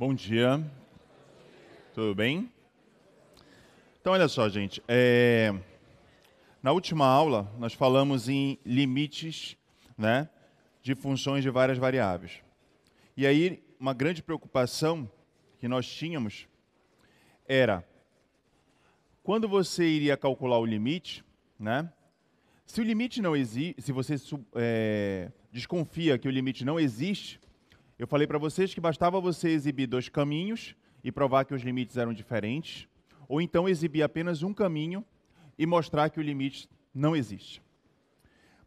Bom dia. Tudo bem? Então, olha só, gente. É... Na última aula, nós falamos em limites né, de funções de várias variáveis. E aí, uma grande preocupação que nós tínhamos era quando você iria calcular o limite, né? Se o limite não existe, se você é, desconfia que o limite não existe, eu falei para vocês que bastava você exibir dois caminhos e provar que os limites eram diferentes, ou então exibir apenas um caminho e mostrar que o limite não existe.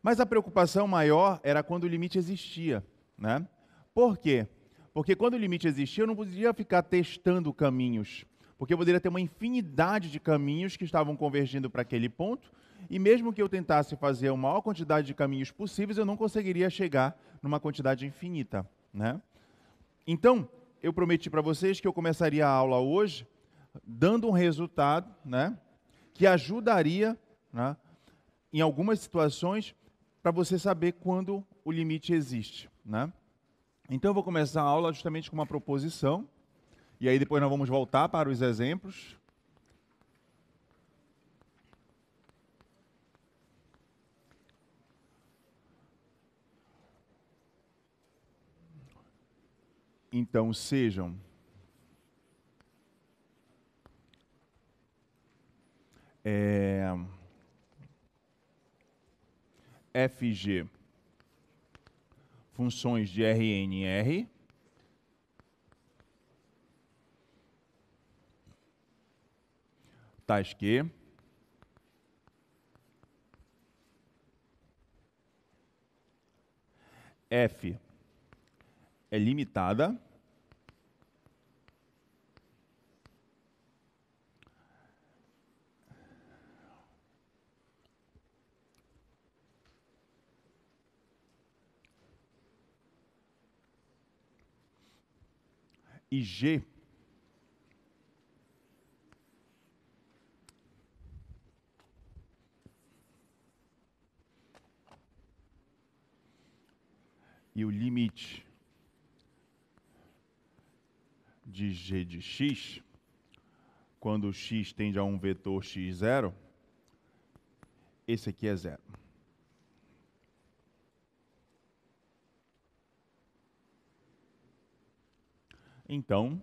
Mas a preocupação maior era quando o limite existia. Né? Por quê? Porque quando o limite existia, eu não podia ficar testando caminhos, porque eu poderia ter uma infinidade de caminhos que estavam convergindo para aquele ponto, e mesmo que eu tentasse fazer a maior quantidade de caminhos possíveis, eu não conseguiria chegar numa quantidade infinita. Né? Então, eu prometi para vocês que eu começaria a aula hoje dando um resultado né, que ajudaria, né, em algumas situações, para você saber quando o limite existe. Né? Então, eu vou começar a aula justamente com uma proposição, e aí depois nós vamos voltar para os exemplos, então sejam. É, FG, funções de RNR. Tais que F é limitada. E G e o limite de g de x, quando x tende a um vetor x0, esse aqui é zero. Então,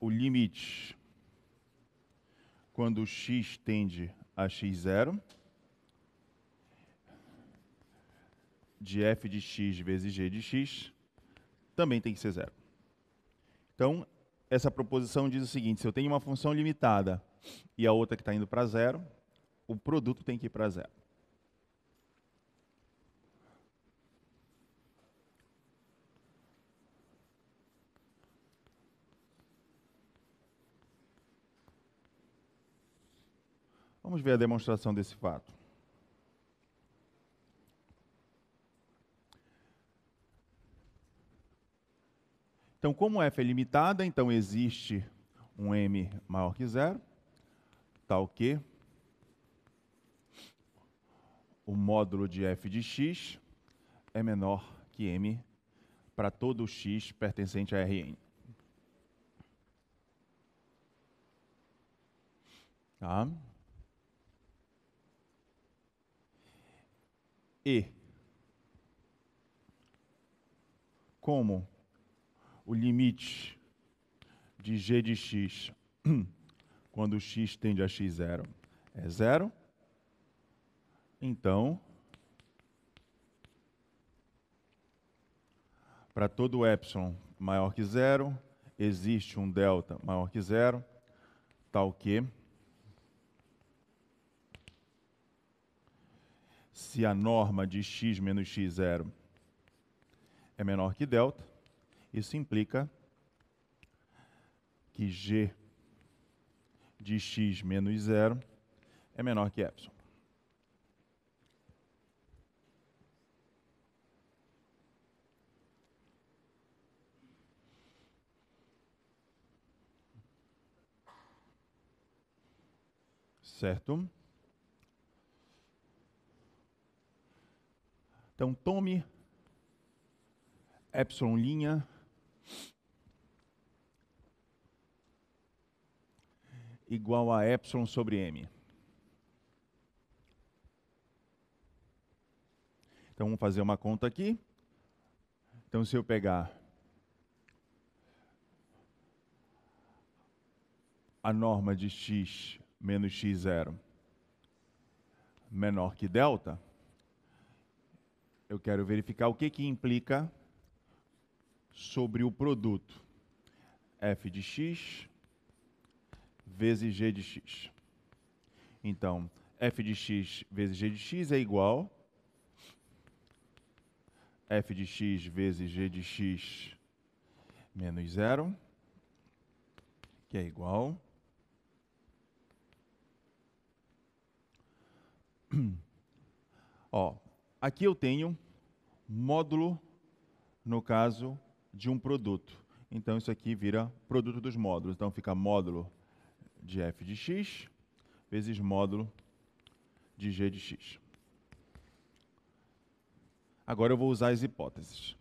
o limite quando x tende a x zero de f de x vezes g de x também tem que ser zero. Então, essa proposição diz o seguinte, se eu tenho uma função limitada e a outra que está indo para zero, o produto tem que ir para zero. Vamos ver a demonstração desse fato. Então, como f é limitada, então existe um m maior que zero, tal tá que o módulo de f de x é menor que m para todo x pertencente a Rn. Tá? E como o limite de g de x quando x tende a x0 é zero, então, para todo ε maior que zero, existe um delta maior que zero, tal que se a norma de x menos x0 é menor que delta, isso implica que G de x menos zero é menor que epsilon. Certo? Então, tome epsilon linha igual a epsilon sobre m. Então vamos fazer uma conta aqui. Então se eu pegar a norma de x menos x0 menor que delta, eu quero verificar o que, que implica sobre o produto f de x vezes g de x. Então, f de x vezes g de x é igual f de x vezes g de x menos zero, que é igual Ó, aqui eu tenho módulo, no caso, de um produto. Então, isso aqui vira produto dos módulos. Então, fica módulo de f de x vezes módulo de g de x. Agora eu vou usar as hipóteses.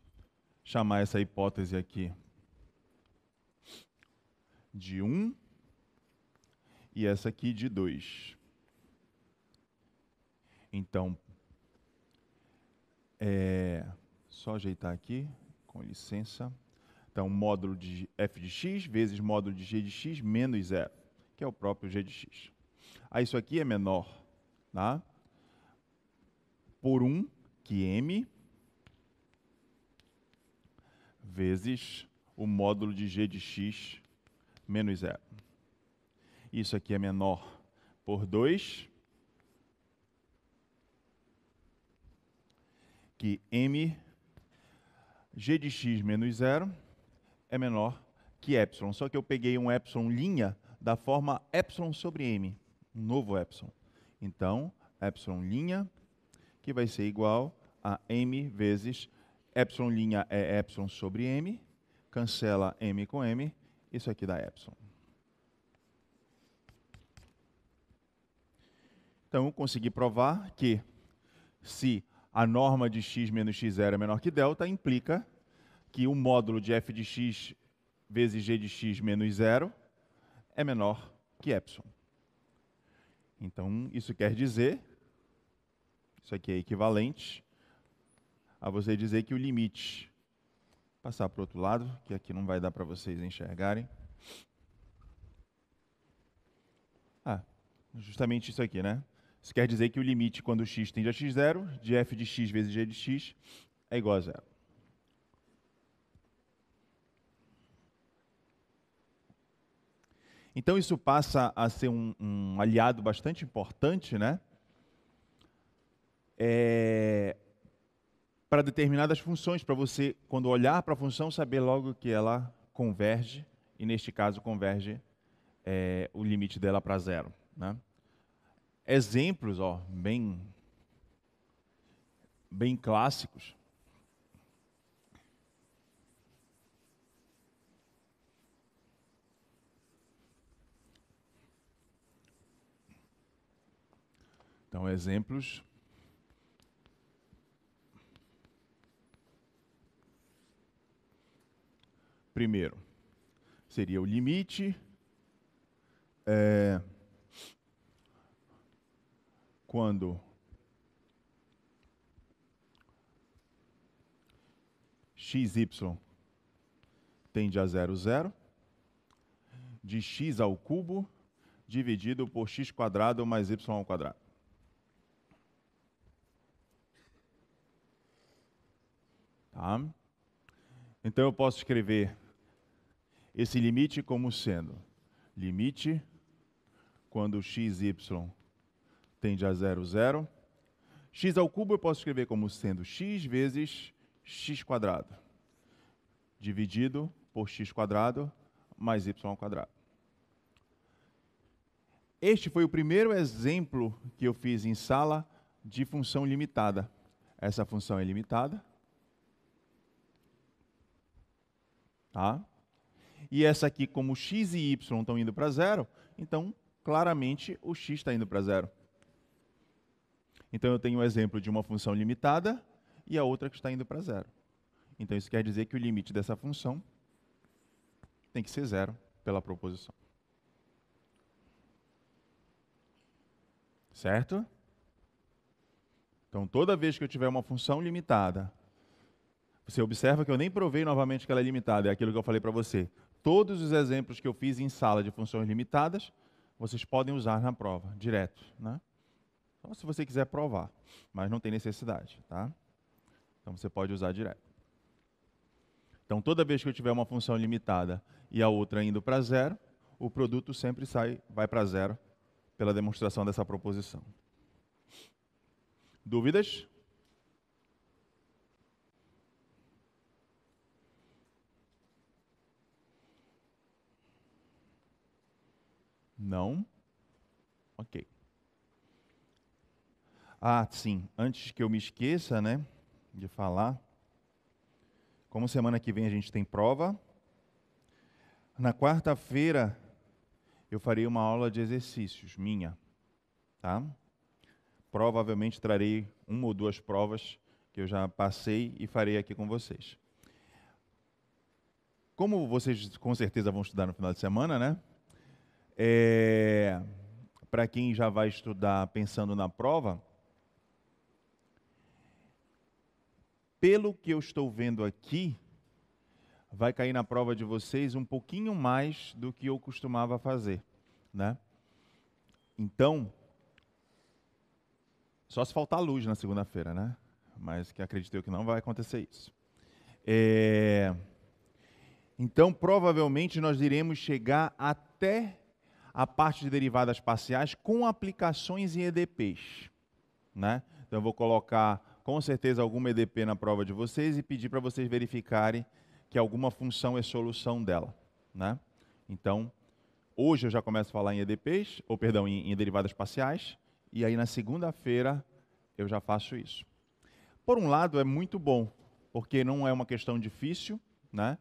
Chamar essa hipótese aqui de 1 e essa aqui de 2. Então, é, só ajeitar aqui com licença. Então, módulo de f de x vezes módulo de g de x menos zero, que é o próprio g de x. Ah, isso aqui é menor tá? por 1, um, que m, vezes o módulo de g de x menos zero. Isso aqui é menor por 2, que m g de x menos zero é menor que epsilon. Só que eu peguei um epsilon linha da forma epsilon sobre m, um novo epsilon. Então, epsilon linha, que vai ser igual a m vezes epsilon linha é epsilon sobre m, cancela m com m, isso aqui dá epsilon. Então, eu consegui provar que se a norma de x menos x0 é menor que delta, implica que o módulo de f de x vezes g de x menos zero é menor que epsilon. Então, isso quer dizer, isso aqui é equivalente a você dizer que o limite, passar para o outro lado, que aqui não vai dar para vocês enxergarem. Ah, justamente isso aqui, né? Isso quer dizer que o limite quando x tende a x0 de f de x vezes g de x é igual a zero. Então isso passa a ser um, um aliado bastante importante, né? É, para determinadas funções, para você, quando olhar para a função, saber logo que ela converge, e neste caso converge é, o limite dela para zero. Né? exemplos ó, bem, bem clássicos. Então, exemplos. Primeiro, seria o limite. É, quando XY tende a zero zero de x ao cubo dividido por x quadrado mais y ao quadrado. Tá? Então eu posso escrever esse limite como sendo limite quando x, y tende a zero, zero. x ao cubo eu posso escrever como sendo x vezes x quadrado, dividido por x quadrado mais y ao quadrado. Este foi o primeiro exemplo que eu fiz em sala de função limitada. Essa função é limitada. Tá? E essa aqui, como x e y estão indo para zero, então claramente o x está indo para zero. Então eu tenho o um exemplo de uma função limitada e a outra que está indo para zero. Então isso quer dizer que o limite dessa função tem que ser zero pela proposição. Certo? Então toda vez que eu tiver uma função limitada, você observa que eu nem provei novamente que ela é limitada, é aquilo que eu falei para você. Todos os exemplos que eu fiz em sala de funções limitadas, vocês podem usar na prova, direto. Né? Então, se você quiser provar, mas não tem necessidade, tá? Então, você pode usar direto. Então, toda vez que eu tiver uma função limitada e a outra indo para zero, o produto sempre sai, vai para zero pela demonstração dessa proposição. Dúvidas? Não? Ok. Ah, sim, antes que eu me esqueça, né, de falar, como semana que vem a gente tem prova, na quarta-feira eu farei uma aula de exercícios, minha, tá? Provavelmente trarei uma ou duas provas que eu já passei e farei aqui com vocês. Como vocês com certeza vão estudar no final de semana, né? É, eh, Para quem já vai estudar pensando na prova, pelo que eu estou vendo aqui, vai cair na prova de vocês um pouquinho mais do que eu costumava fazer, né? Então, só se faltar luz na segunda-feira, né? Mas que acredito eu que não vai acontecer isso. É... Então, provavelmente, nós iremos chegar até a parte de derivadas parciais com aplicações em EDPs. Né? Então, eu vou colocar com certeza alguma EDP na prova de vocês e pedir para vocês verificarem que alguma função é solução dela. Né? Então, hoje eu já começo a falar em EDPs, ou perdão, em, em derivadas parciais, e aí na segunda-feira eu já faço isso. Por um lado, é muito bom, porque não é uma questão difícil, né?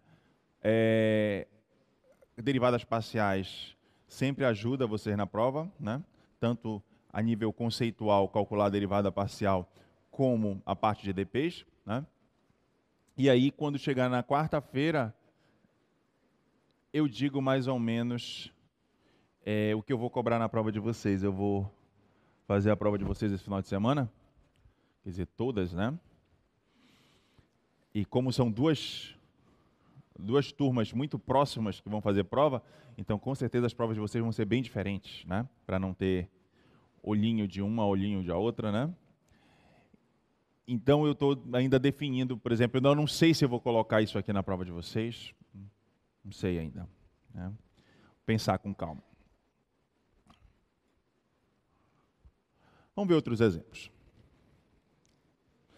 É, derivadas parciais sempre ajuda vocês na prova, né? tanto a nível conceitual, calcular a derivada parcial, como a parte de EDPs, né? E aí, quando chegar na quarta-feira, eu digo mais ou menos é, o que eu vou cobrar na prova de vocês. Eu vou fazer a prova de vocês esse final de semana, quer dizer, todas, né? E como são duas duas turmas muito próximas que vão fazer prova, então com certeza as provas de vocês vão ser bem diferentes, né? Para não ter olhinho de uma, olhinho de a outra, né? Então eu estou ainda definindo, por exemplo, eu não sei se eu vou colocar isso aqui na prova de vocês. Não sei ainda. Né? Pensar com calma. Vamos ver outros exemplos.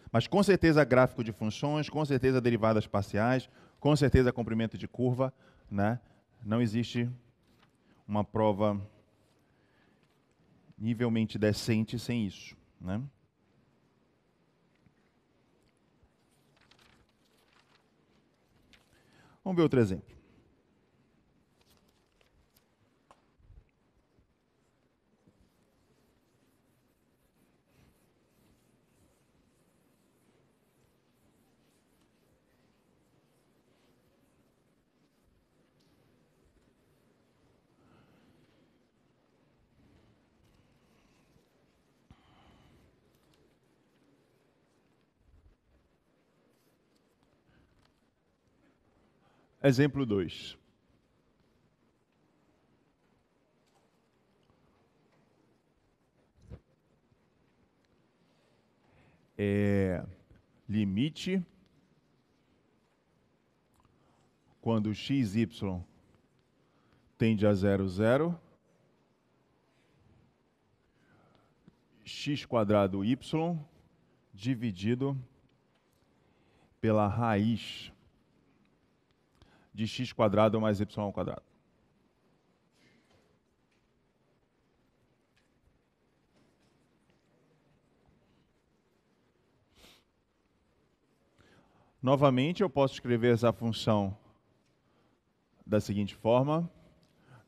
Mas com certeza gráfico de funções, com certeza derivadas parciais, com certeza comprimento de curva, né? Não existe uma prova nivelmente decente sem isso, né? Vamos ver outro exemplo. Exemplo 2. É, limite quando x, y tende a zero zero x quadrado y dividido pela raiz de x quadrado mais y ao quadrado. Novamente, eu posso escrever essa função da seguinte forma: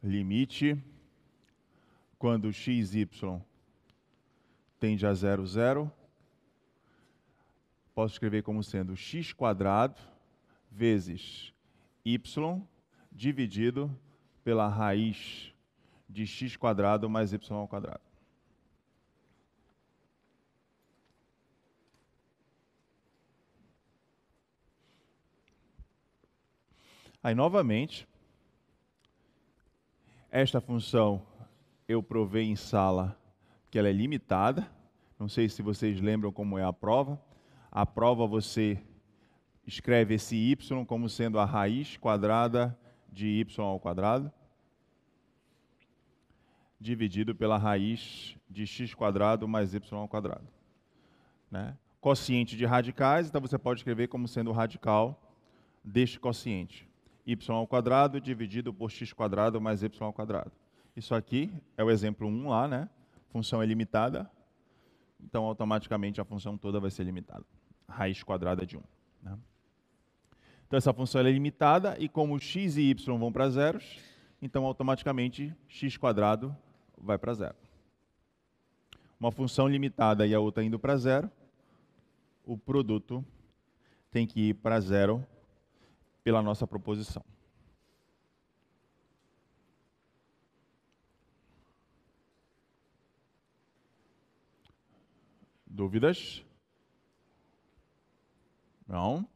limite quando x, y tende a zero, zero. Posso escrever como sendo x quadrado vezes y dividido pela raiz de x quadrado mais y ao quadrado. Aí, novamente, esta função eu provei em sala que ela é limitada. Não sei se vocês lembram como é a prova. A prova você escreve esse y como sendo a raiz quadrada de y ao quadrado dividido pela raiz de x quadrado mais y ao quadrado. Né? Quociente de radicais, então você pode escrever como sendo o radical deste quociente. y ao quadrado dividido por x quadrado mais y ao quadrado. Isso aqui é o exemplo 1 lá, né? Função é limitada, então automaticamente a função toda vai ser limitada. Raiz quadrada de 1. Né? Então essa função é limitada e como x e y vão para zeros, então automaticamente x quadrado vai para zero. Uma função limitada e a outra indo para zero, o produto tem que ir para zero pela nossa proposição. Dúvidas? Não?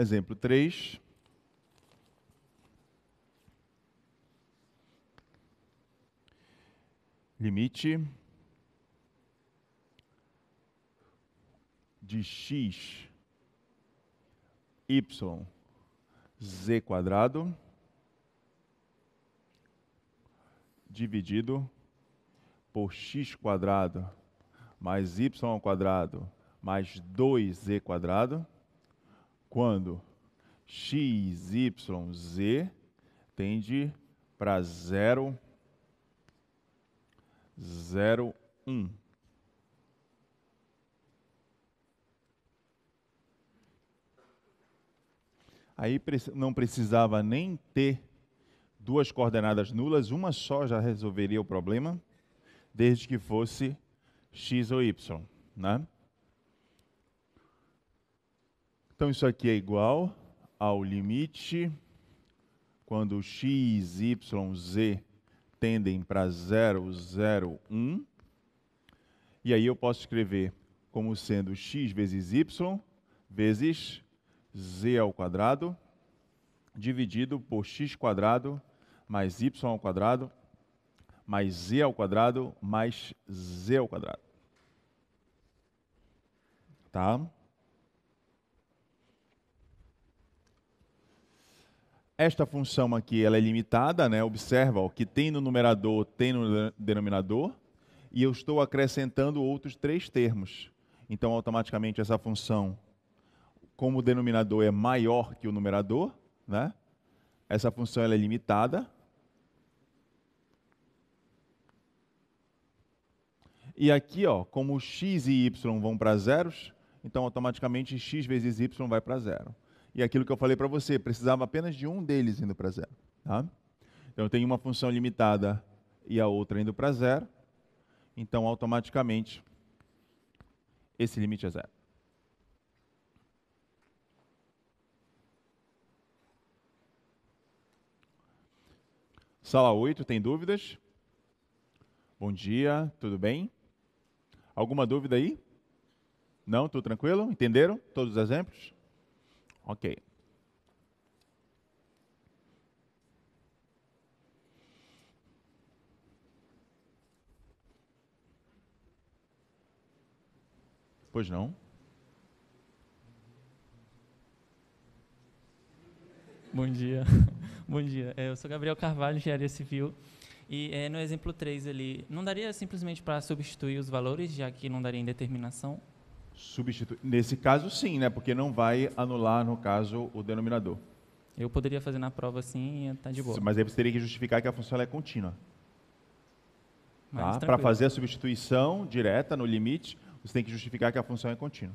Exemplo 3. Limite de x y z quadrado dividido por x quadrado mais y quadrado mais 2z quadrado quando x, y, z tende para 0, 0, 1. Aí não precisava nem ter duas coordenadas nulas, uma só já resolveria o problema, desde que fosse x ou y. Né? Então isso aqui é igual ao limite quando x, y, z tendem para 0, 0, 1. E aí eu posso escrever como sendo x vezes y vezes z ao quadrado dividido por x quadrado mais y ao quadrado mais z ao quadrado mais z ao quadrado. Tá? Esta função aqui ela é limitada, né? observa o que tem no numerador, tem no denominador, e eu estou acrescentando outros três termos. Então, automaticamente, essa função, como o denominador é maior que o numerador, né? essa função ela é limitada. E aqui, ó, como x e y vão para zeros, então automaticamente x vezes y vai para zero e aquilo que eu falei para você, precisava apenas de um deles indo para zero. Tá? Então eu tenho uma função limitada e a outra indo para zero, então automaticamente esse limite é zero. Sala 8, tem dúvidas? Bom dia, tudo bem? Alguma dúvida aí? Não? Tudo tranquilo? Entenderam todos os exemplos? Ok. Pois não? Bom dia. Bom dia. É, eu sou Gabriel Carvalho, engenharia civil. E é, no exemplo 3 ali, não daria simplesmente para substituir os valores, já que não daria indeterminação? substituir. Nesse caso, sim, né? Porque não vai anular, no caso, o denominador. Eu poderia fazer na prova assim e tá de boa. Mas aí você teria que justificar que a função é contínua. Tá? Para fazer a substituição direta no limite, você tem que justificar que a função é contínua.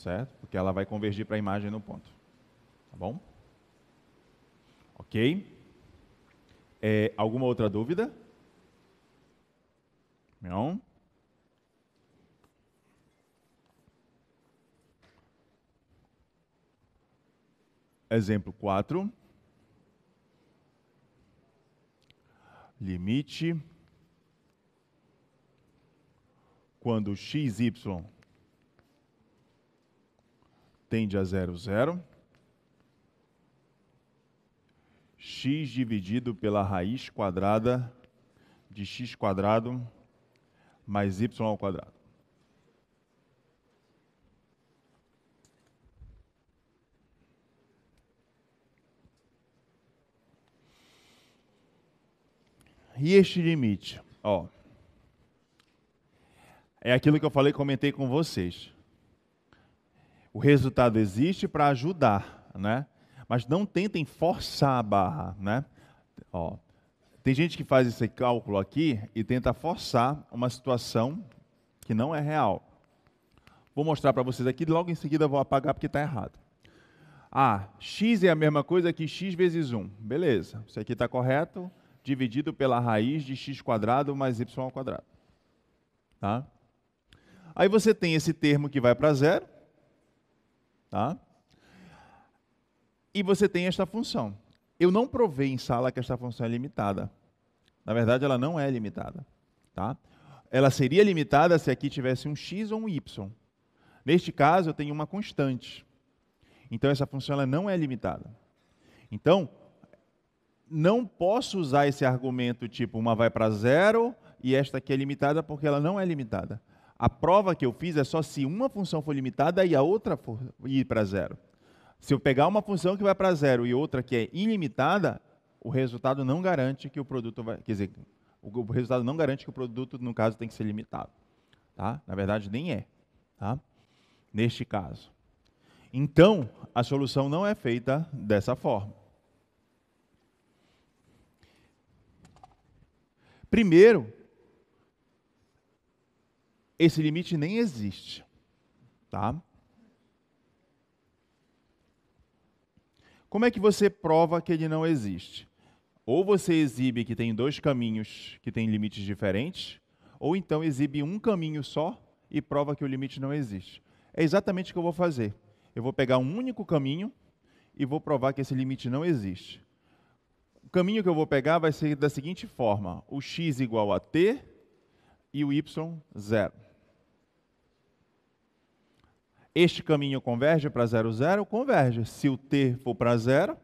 Certo? Porque ela vai convergir para a imagem no ponto. Tá bom? Ok? É, alguma outra dúvida? Não? Exemplo 4. Limite quando x, y tende a zero, zero, x dividido pela raiz quadrada de x quadrado mais y ao quadrado. e este limite? Ó, é aquilo que eu falei, comentei com vocês. O resultado existe para ajudar, né? Mas não tentem forçar a barra, né? Ó, tem gente que faz esse cálculo aqui e tenta forçar uma situação que não é real. Vou mostrar para vocês aqui, logo em seguida vou apagar porque está errado. Ah, x é a mesma coisa que x vezes 1. Beleza, isso aqui está correto, dividido pela raiz de x quadrado mais y quadrado. Tá? Aí você tem esse termo que vai para zero, tá? e você tem esta função. Eu não provei em sala que esta função é limitada. Na verdade, ela não é limitada. Tá? Ela seria limitada se aqui tivesse um x ou um y. Neste caso, eu tenho uma constante. Então, essa função ela não é limitada. Então, não posso usar esse argumento tipo uma vai para zero e esta aqui é limitada porque ela não é limitada. A prova que eu fiz é só se uma função for limitada e a outra for ir para zero. Se eu pegar uma função que vai para zero e outra que é ilimitada, o resultado não garante que o produto vai, quer dizer, o resultado não garante que o produto no caso tem que ser limitado, tá? Na verdade nem é, tá? Neste caso. Então, a solução não é feita dessa forma. Primeiro, esse limite nem existe, tá? Como é que você prova que ele não existe? Ou você exibe que tem dois caminhos que têm limites diferentes, ou então exibe um caminho só e prova que o limite não existe. É exatamente o que eu vou fazer. Eu vou pegar um único caminho e vou provar que esse limite não existe caminho que eu vou pegar vai ser da seguinte forma: o x igual a t e o y, zero. Este caminho converge para zero, zero? Converge. Se o t for para zero,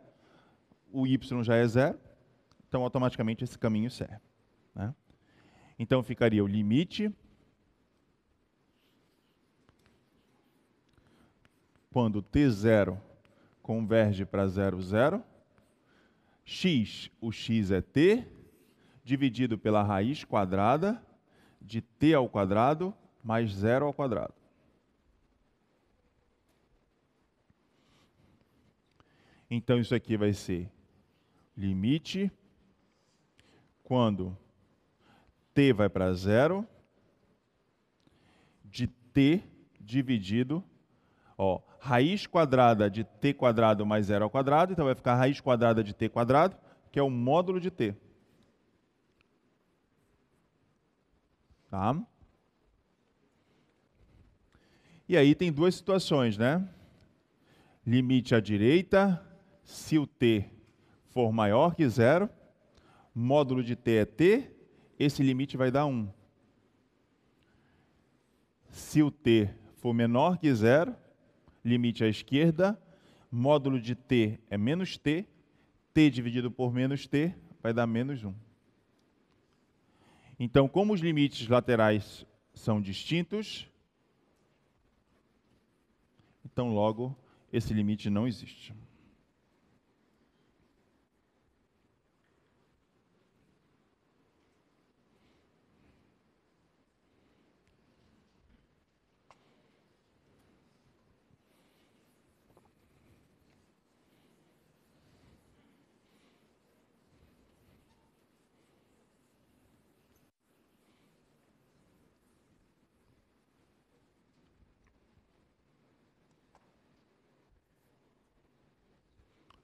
o y já é zero, então automaticamente esse caminho serve. Né? Então ficaria o limite quando t zero converge para zero zero x, o x é t, dividido pela raiz quadrada de t ao quadrado mais zero ao quadrado. Então isso aqui vai ser limite quando t vai para zero de t dividido, ó, raiz quadrada de t quadrado mais zero ao quadrado, então vai ficar raiz quadrada de t quadrado, que é o módulo de t. Tá? E aí tem duas situações, né? Limite à direita, se o t for maior que zero, módulo de t é t, esse limite vai dar 1. Se o t for menor que zero, limite à esquerda, módulo de t é menos t, t dividido por menos t vai dar menos 1. Então, como os limites laterais são distintos, então logo esse limite não existe.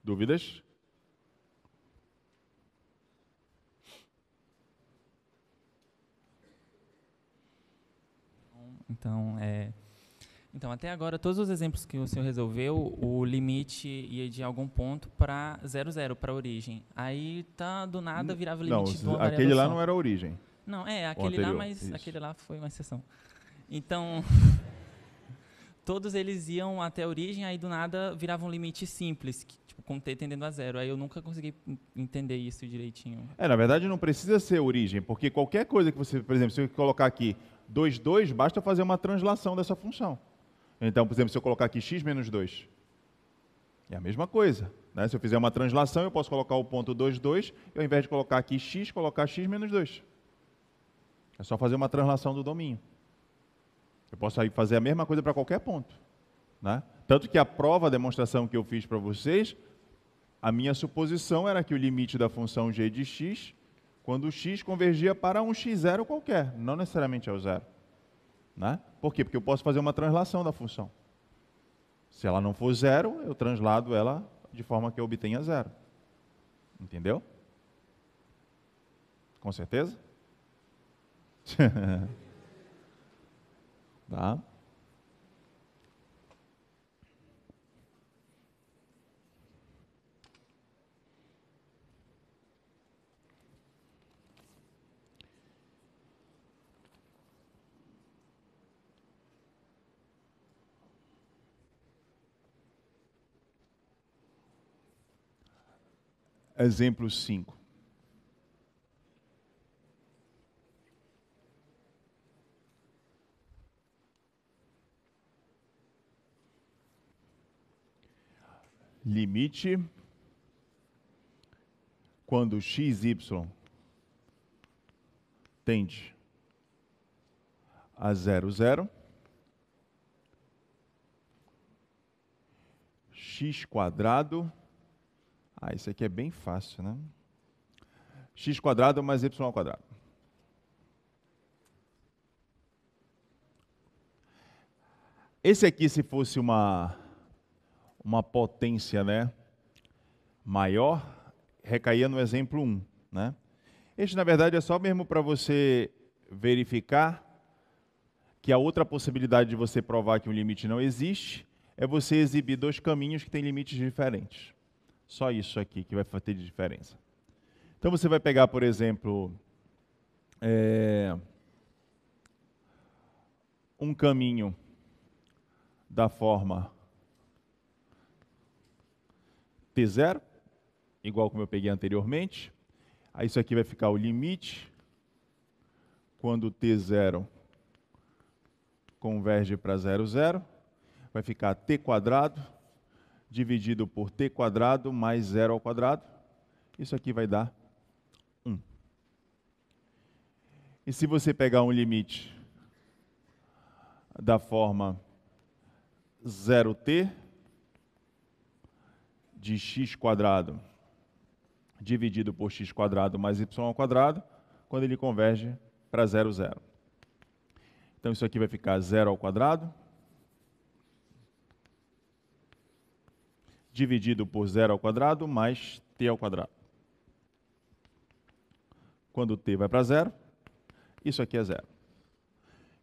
Dúvidas? Então, é, então, até agora, todos os exemplos que o senhor resolveu, o limite ia de algum ponto para 00, para a origem. Aí, tá, do nada, virava limite não, aquele lá não era a origem. Não, é, aquele anterior, lá, mas isso. aquele lá foi uma exceção. Então, todos eles iam até a origem, aí do nada virava um limite simples, que, tipo, com t tendendo a zero. Aí eu nunca consegui entender isso direitinho. É, na verdade não precisa ser origem, porque qualquer coisa que você, por exemplo, se eu colocar aqui 2, 2, basta fazer uma translação dessa função. Então, por exemplo, se eu colocar aqui x menos 2, é a mesma coisa. Né? Se eu fizer uma translação, eu posso colocar o ponto 2, 2, e ao invés de colocar aqui x, colocar x menos 2. É só fazer uma translação do domínio. Eu posso fazer a mesma coisa para qualquer ponto. Né? Tanto que a prova, a demonstração que eu fiz para vocês, a minha suposição era que o limite da função g de x, quando x convergia para um x0 qualquer, não necessariamente é o zero. Né? Por quê? Porque eu posso fazer uma translação da função. Se ela não for zero, eu translado ela de forma que eu obtenha zero. Entendeu? Com certeza? tá? exemplo 5. Limite quando x y tende a zero zero x quadrado ah, isso aqui é bem fácil, né? x quadrado mais y quadrado. Esse aqui, se fosse uma, uma potência né, maior, recaía no exemplo 1. Né? Este, na verdade, é só mesmo para você verificar que a outra possibilidade de você provar que um limite não existe é você exibir dois caminhos que têm limites diferentes. Só isso aqui que vai ter de diferença. Então você vai pegar, por exemplo, é, um caminho da forma T0, igual como eu peguei anteriormente. Aí isso aqui vai ficar o limite quando T0 converge para 0,0. Vai ficar T quadrado dividido por t quadrado mais zero ao quadrado. Isso aqui vai dar 1. E se você pegar um limite da forma 0t de x quadrado dividido por x quadrado mais y ao quadrado, quando ele converge para 0, 0. Então isso aqui vai ficar 0 ao quadrado dividido por zero ao quadrado mais t ao quadrado. Quando t vai para zero, isso aqui é zero.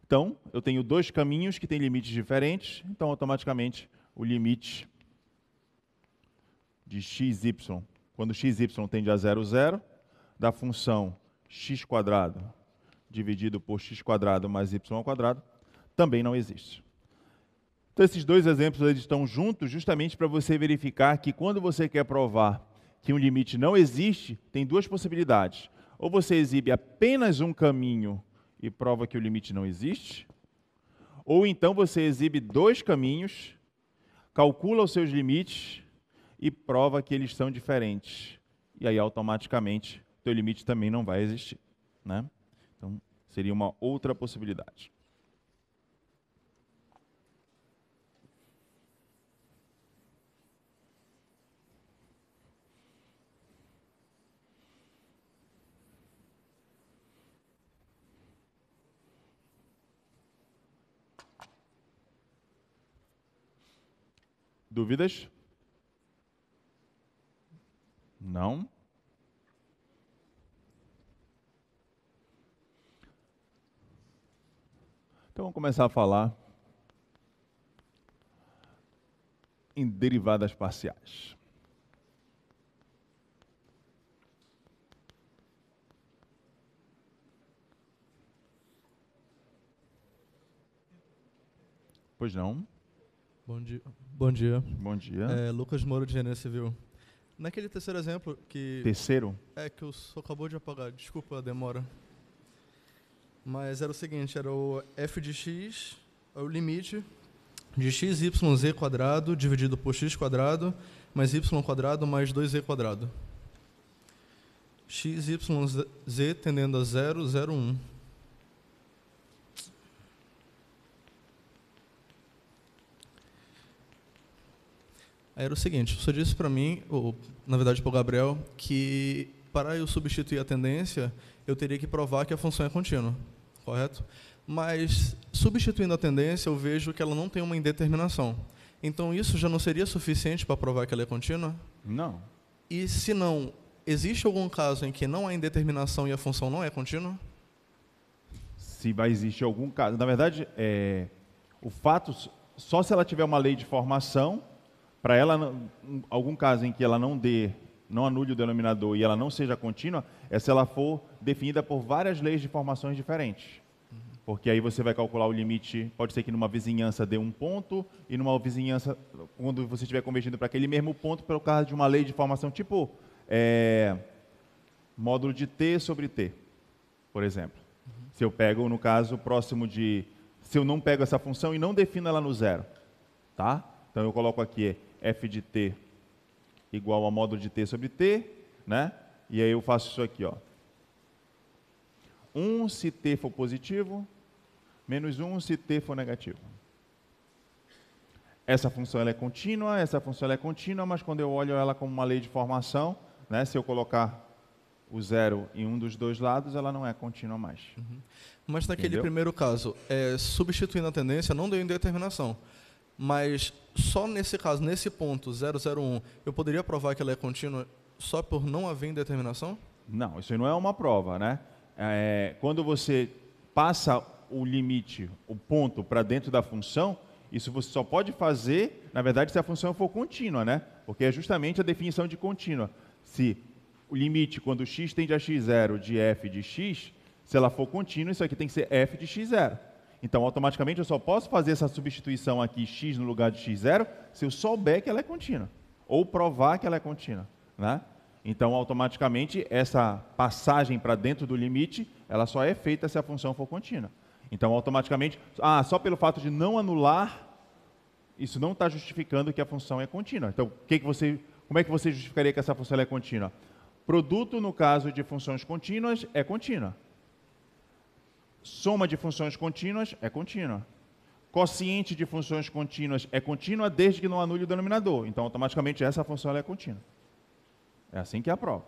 Então, eu tenho dois caminhos que têm limites diferentes, então automaticamente o limite de xy, quando xy tende a zero, zero, da função x quadrado dividido por x quadrado mais y ao quadrado, também não existe. Então, esses dois exemplos eles estão juntos justamente para você verificar que quando você quer provar que um limite não existe, tem duas possibilidades. Ou você exibe apenas um caminho e prova que o limite não existe, ou então você exibe dois caminhos, calcula os seus limites e prova que eles são diferentes. E aí, automaticamente, teu limite também não vai existir. Né? Então, seria uma outra possibilidade. Dúvidas? Não? Então vamos começar a falar em derivadas parciais. Pois não? Bom dia. Bom dia. Bom dia. É, Lucas Moro de Engenharia Civil. Naquele terceiro exemplo que... Terceiro? É, que o senhor acabou de apagar. Desculpa a demora. Mas era o seguinte, era o f de x, é o limite de x, y, z quadrado dividido por x quadrado mais y quadrado mais 2z quadrado. x, y, z tendendo a 0, 0, 1. era o seguinte: você disse para mim, ou na verdade para o Gabriel, que para eu substituir a tendência, eu teria que provar que a função é contínua, correto? Mas substituindo a tendência, eu vejo que ela não tem uma indeterminação. Então isso já não seria suficiente para provar que ela é contínua? Não. E se não, existe algum caso em que não há indeterminação e a função não é contínua? Se vai existir algum caso. Na verdade, é, o fato, só se ela tiver uma lei de formação para ela, algum caso em que ela não dê, não anule o denominador e ela não seja contínua, é se ela for definida por várias leis de formações diferentes. Porque aí você vai calcular o limite, pode ser que numa vizinhança dê um ponto, e numa vizinhança, quando você estiver convergindo para aquele mesmo ponto, pelo caso de uma lei de formação tipo é, módulo de T sobre T, por exemplo. Uhum. Se eu pego, no caso, próximo de... Se eu não pego essa função e não defino ela no zero, tá? Então eu coloco aqui é f de t igual a módulo de t sobre t, né? E aí eu faço isso aqui, ó. 1 se t for positivo, menos 1 se t for negativo. Essa função ela é contínua, essa função ela é contínua, mas quando eu olho ela como uma lei de formação, né, se eu colocar o zero em um dos dois lados, ela não é contínua mais. Uhum. Mas naquele Entendeu? primeiro caso, é, substituindo a tendência, não deu indeterminação. Mas só nesse caso, nesse ponto 001, eu poderia provar que ela é contínua só por não haver indeterminação? Não, isso não é uma prova, né? É, quando você passa o limite, o ponto para dentro da função, isso você só pode fazer, na verdade, se a função for contínua, né? Porque é justamente a definição de contínua. Se o limite, quando x tende a x0 de f de x, se ela for contínua, isso aqui tem que ser f de x0. Então, automaticamente, eu só posso fazer essa substituição aqui, x no lugar de x0, se eu souber que ela é contínua, ou provar que ela é contínua. Né? Então, automaticamente, essa passagem para dentro do limite, ela só é feita se a função for contínua. Então, automaticamente, ah, só pelo fato de não anular, isso não está justificando que a função é contínua. Então, que que você, como é que você justificaria que essa função é contínua? Produto, no caso de funções contínuas, é contínua. Soma de funções contínuas é contínua. Quociente de funções contínuas é contínua desde que não anule o denominador. Então, automaticamente, essa função é contínua. É assim que é a prova.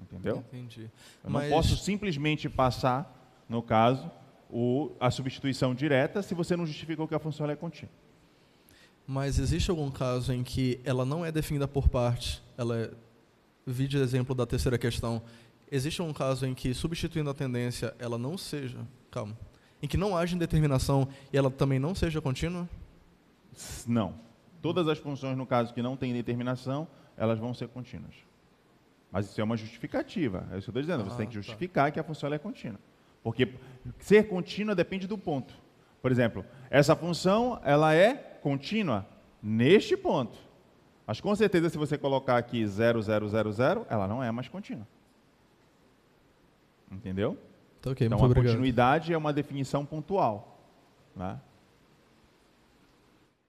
Entendeu? Entendi. Eu Mas... não posso simplesmente passar, no caso, o, a substituição direta se você não justificou que a função é contínua. Mas existe algum caso em que ela não é definida por partes? Ela é... Vide exemplo da terceira questão Existe um caso em que, substituindo a tendência, ela não seja. Calma. Em que não haja indeterminação e ela também não seja contínua? Não. Todas as funções, no caso, que não têm determinação, elas vão ser contínuas. Mas isso é uma justificativa. É isso que eu estou dizendo. Você ah, tem que tá. justificar tá. que a função é contínua. Porque ser contínua depende do ponto. Por exemplo, essa função ela é contínua neste ponto. Mas com certeza, se você colocar aqui 0000, ela não é mais contínua. Entendeu? Tá okay, então, a obrigado. continuidade é uma definição pontual. Né?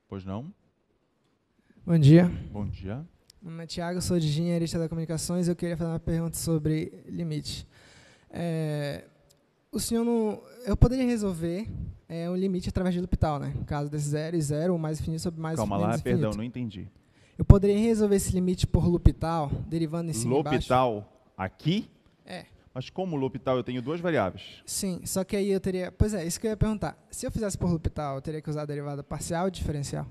Pois não? Bom dia. Bom dia. Meu nome é Tiago, sou de engenheirista da comunicações e eu queria fazer uma pergunta sobre limite. É, o senhor não, eu poderia resolver é, um limite através de L'Hopital, né? caso desse zero e zero, mais infinito sobre mais Calma infinito. Calma lá, infinito. perdão, não entendi. Eu poderia resolver esse limite por L'Hopital, derivando em cima L'Hopital aqui? Mas como L'Hôpital eu tenho duas variáveis. Sim, só que aí eu teria. Pois é, isso que eu ia perguntar. Se eu fizesse por L'Hôpital, eu teria que usar a derivada parcial ou diferencial?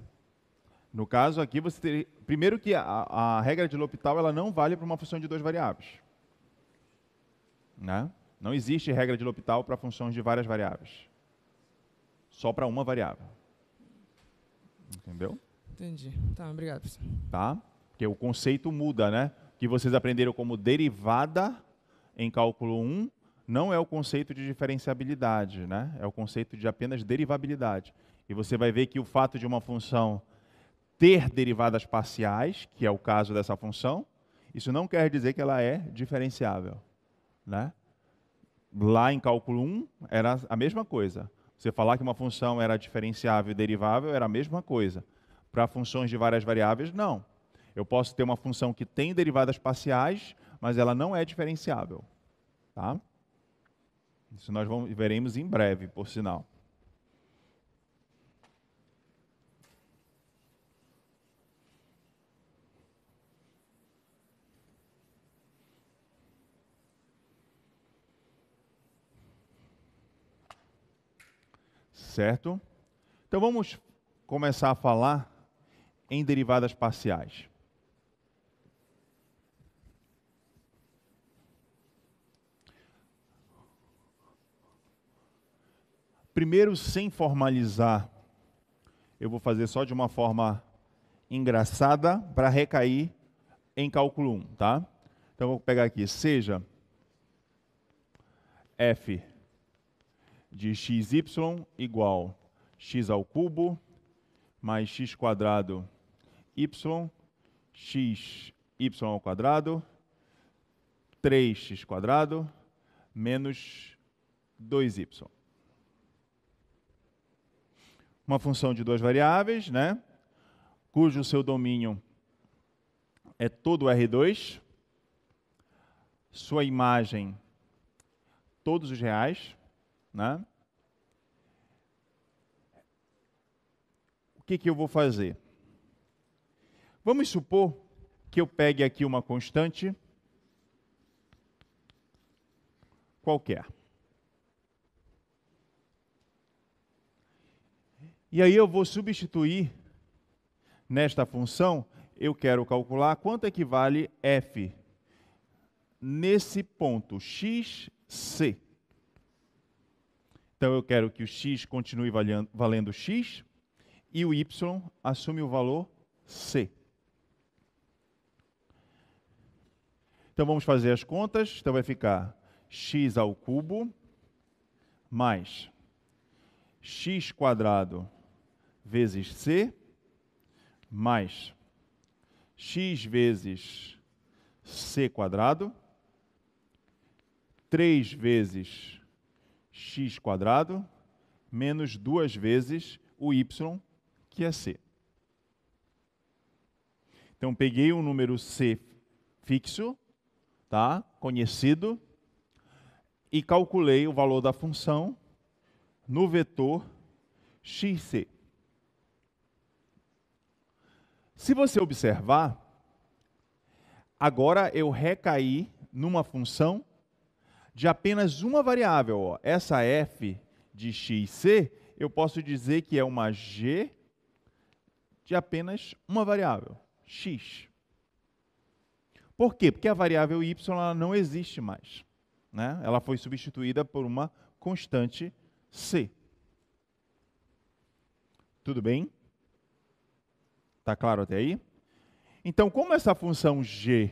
No caso aqui, você teria. Primeiro que a, a regra de L'Hôpital ela não vale para uma função de duas variáveis. Né? Não existe regra de L'Hôpital para funções de várias variáveis. Só para uma variável. Entendeu? Entendi. Tá, obrigado, professor. Tá? Porque o conceito muda, né? O que vocês aprenderam como derivada em cálculo 1 não é o conceito de diferenciabilidade, né? é o conceito de apenas derivabilidade. E você vai ver que o fato de uma função ter derivadas parciais, que é o caso dessa função, isso não quer dizer que ela é diferenciável. Né? Lá em cálculo 1 era a mesma coisa. Você falar que uma função era diferenciável e derivável era a mesma coisa. Para funções de várias variáveis, não. Eu posso ter uma função que tem derivadas parciais, mas ela não é diferenciável. Tá? Isso nós vamos, veremos em breve, por sinal. Certo? Então vamos começar a falar em derivadas parciais. Primeiro, sem formalizar, eu vou fazer só de uma forma engraçada para recair em cálculo 1, tá? Então, eu vou pegar aqui, seja f de xy igual x ao cubo mais x quadrado y, x y ao quadrado, 3x quadrado menos 2y uma função de duas variáveis, né? cujo seu domínio é todo R2, sua imagem, todos os reais. Né? O que, que eu vou fazer? Vamos supor que eu pegue aqui uma constante qualquer. E aí eu vou substituir nesta função, eu quero calcular quanto equivale f nesse ponto xc. Então eu quero que o x continue valendo, valendo x e o y assume o valor c. Então vamos fazer as contas. Então vai ficar x ao cubo mais x quadrado vezes C, mais x vezes C quadrado, 3 vezes x quadrado, menos duas vezes o y, que é C. Então, peguei um número C fixo, tá? conhecido, e calculei o valor da função no vetor xc. Se você observar, agora eu recaí numa função de apenas uma variável. Ó. Essa f de x e c, eu posso dizer que é uma g de apenas uma variável, x. Por quê? Porque a variável y ela não existe mais. Né? Ela foi substituída por uma constante c. Tudo bem? Está claro até aí? Então, como essa função g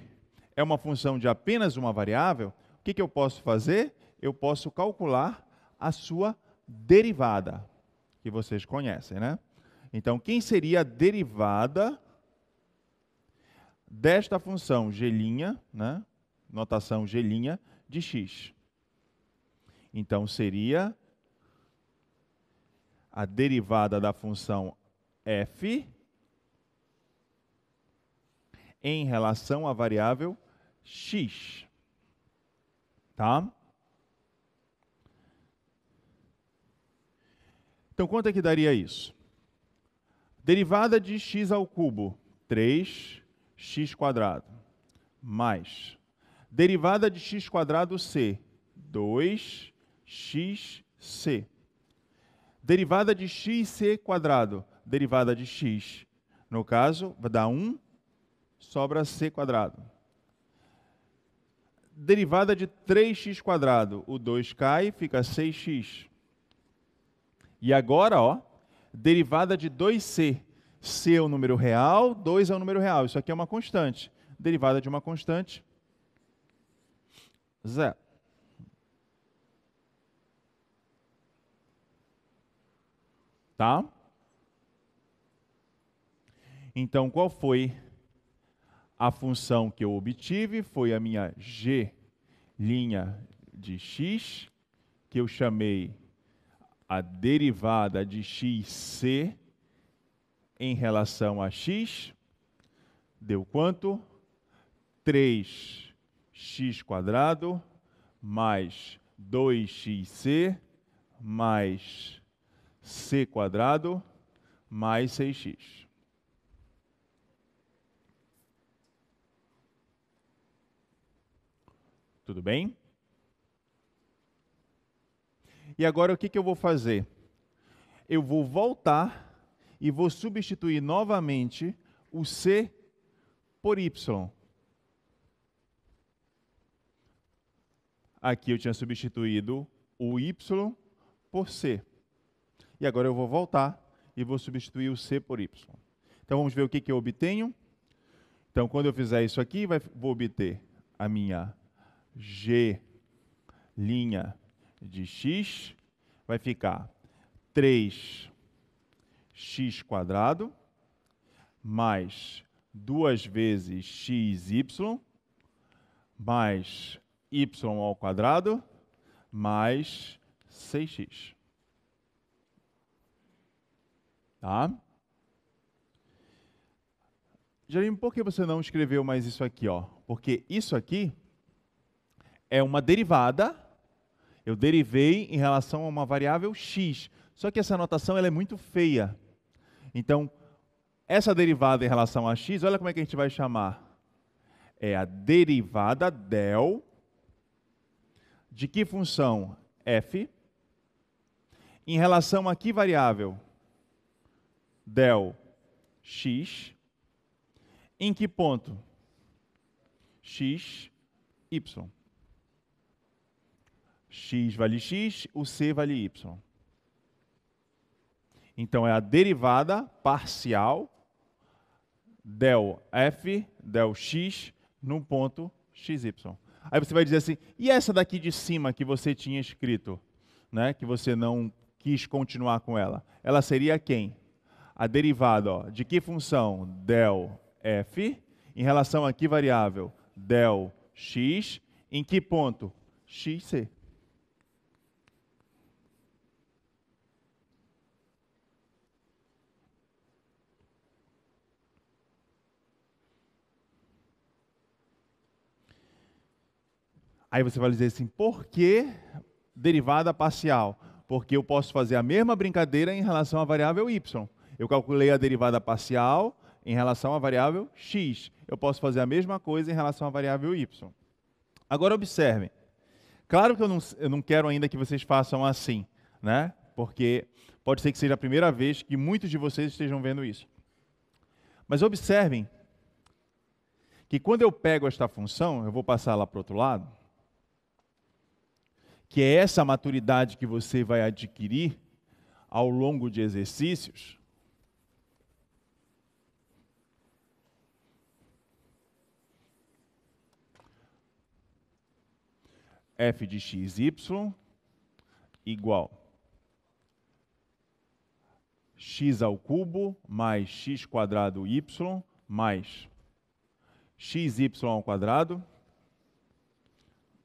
é uma função de apenas uma variável, o que, que eu posso fazer? Eu posso calcular a sua derivada, que vocês conhecem, né? Então, quem seria a derivada desta função g', né? notação g' de x? Então, seria a derivada da função f em relação à variável x. Tá? Então, quanto é que daria isso? Derivada de x ao cubo, 3x quadrado, mais derivada de x quadrado c, 2xc. Derivada de xc quadrado, derivada de x, no caso, vai dar 1 sobra c quadrado. Derivada de 3x quadrado, o 2 cai, fica 6x. E agora, ó, derivada de 2c. c é um número real, 2 é um número real. Isso aqui é uma constante. Derivada de uma constante, zero. Tá? Então, qual foi a função que eu obtive foi a minha G linha de x, que eu chamei a derivada de xc em relação a x, deu quanto? 3x quadrado mais 2xc mais c quadrado mais 6x. Tudo bem? E agora o que, que eu vou fazer? Eu vou voltar e vou substituir novamente o C por Y. Aqui eu tinha substituído o Y por C. E agora eu vou voltar e vou substituir o C por Y. Então vamos ver o que, que eu obtenho. Então quando eu fizer isso aqui, vai, vou obter a minha G linha de x vai ficar 3x quadrado mais 2 vezes xy mais y ao quadrado mais 6x. Tá? Jeremy, por que você não escreveu mais isso aqui? Ó? Porque isso aqui é uma derivada. Eu derivei em relação a uma variável x. Só que essa anotação ela é muito feia. Então, essa derivada em relação a x, olha como é que a gente vai chamar. É a derivada del de que função f em relação a que variável? Del x. Em que ponto? x, y x vale x, o c vale y. Então é a derivada parcial del f del x num ponto xy. Aí você vai dizer assim: "E essa daqui de cima que você tinha escrito, né, que você não quis continuar com ela. Ela seria quem? A derivada, ó, de que função del f em relação a que variável? del x em que ponto? xc. Aí você vai dizer assim, por que derivada parcial? Porque eu posso fazer a mesma brincadeira em relação à variável y. Eu calculei a derivada parcial em relação à variável x. Eu posso fazer a mesma coisa em relação à variável y. Agora observem. Claro que eu não, eu não quero ainda que vocês façam assim, né? Porque pode ser que seja a primeira vez que muitos de vocês estejam vendo isso. Mas observem que quando eu pego esta função, eu vou passar lá para o outro lado, que é essa maturidade que você vai adquirir ao longo de exercícios, f de xy igual x ao cubo mais x quadrado y mais xy ao quadrado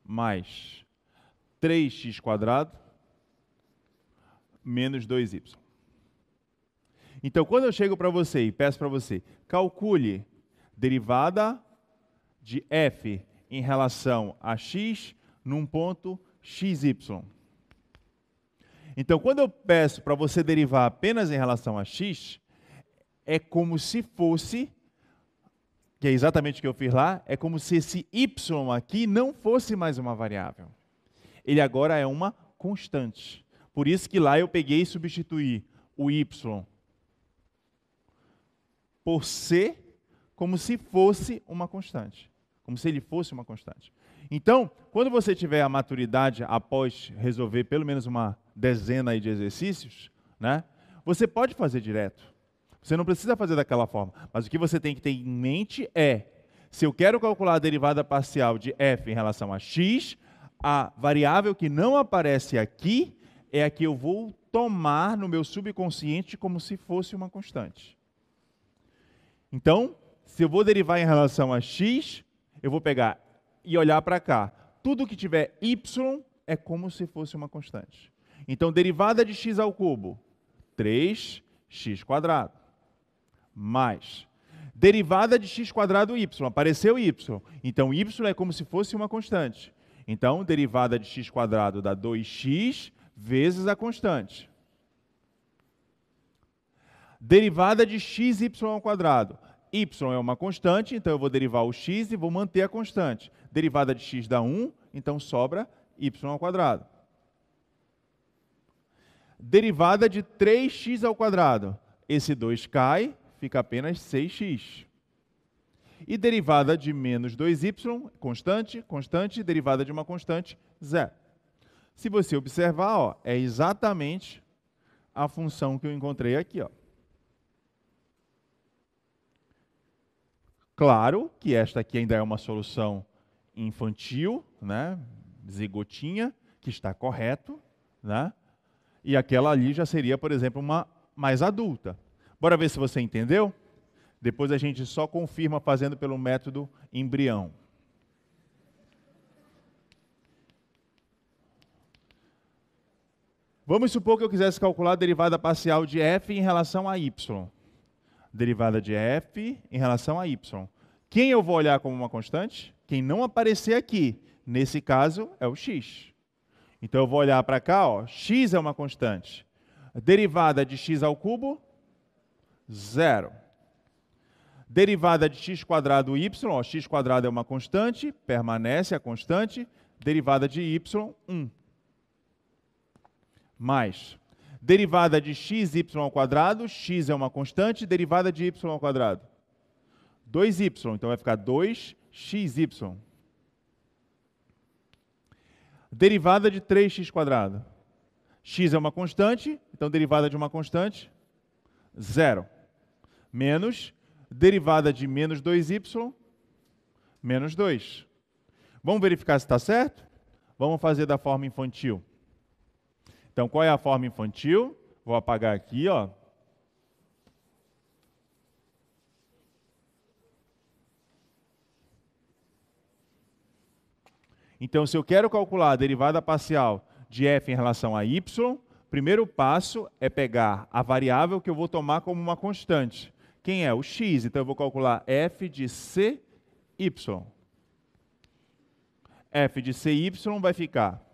mais 3x menos 2y. Então, quando eu chego para você e peço para você, calcule derivada de f em relação a x num ponto xy. Então, quando eu peço para você derivar apenas em relação a x, é como se fosse, que é exatamente o que eu fiz lá, é como se esse y aqui não fosse mais uma variável ele agora é uma constante. Por isso que lá eu peguei e substituí o y por c como se fosse uma constante, como se ele fosse uma constante. Então, quando você tiver a maturidade após resolver pelo menos uma dezena de exercícios, né, você pode fazer direto. Você não precisa fazer daquela forma. Mas o que você tem que ter em mente é: se eu quero calcular a derivada parcial de f em relação a x, a variável que não aparece aqui é a que eu vou tomar no meu subconsciente como se fosse uma constante. Então, se eu vou derivar em relação a x, eu vou pegar e olhar para cá. Tudo que tiver y é como se fosse uma constante. Então, derivada de x ao cubo, 3x quadrado. Mais derivada de x quadrado y, apareceu y. Então, y é como se fosse uma constante. Então, derivada de x quadrado dá 2x vezes a constante. Derivada de xy quadrado. y é uma constante, então eu vou derivar o x e vou manter a constante. Derivada de x dá 1, então sobra y ao quadrado. Derivada de 3x ao quadrado. Esse 2 cai, fica apenas 6x. E derivada de menos 2y, constante, constante, derivada de uma constante, zero. Se você observar, ó, é exatamente a função que eu encontrei aqui. Ó. Claro que esta aqui ainda é uma solução infantil, né? zigotinha, que está correto, né? e aquela ali já seria, por exemplo, uma mais adulta. Bora ver se você entendeu? Depois a gente só confirma fazendo pelo método embrião. Vamos supor que eu quisesse calcular a derivada parcial de f em relação a y. Derivada de f em relação a y. Quem eu vou olhar como uma constante? Quem não aparecer aqui. Nesse caso, é o x. Então eu vou olhar para cá, ó, x é uma constante. Derivada de x ao cubo, zero. Derivada de x quadrado y, ó, x quadrado é uma constante, permanece a constante. Derivada de y, 1. Mais. Derivada de xy ao quadrado, x é uma constante, derivada de y ao quadrado. 2y, então vai ficar 2xy. Derivada de 3x quadrado. x é uma constante, então derivada de uma constante, zero. Menos derivada de menos 2y, menos 2. Vamos verificar se está certo? Vamos fazer da forma infantil. Então, qual é a forma infantil? Vou apagar aqui, ó. Então, se eu quero calcular a derivada parcial de f em relação a y, primeiro passo é pegar a variável que eu vou tomar como uma constante quem é? O x. Então eu vou calcular f de c y. f de c y vai ficar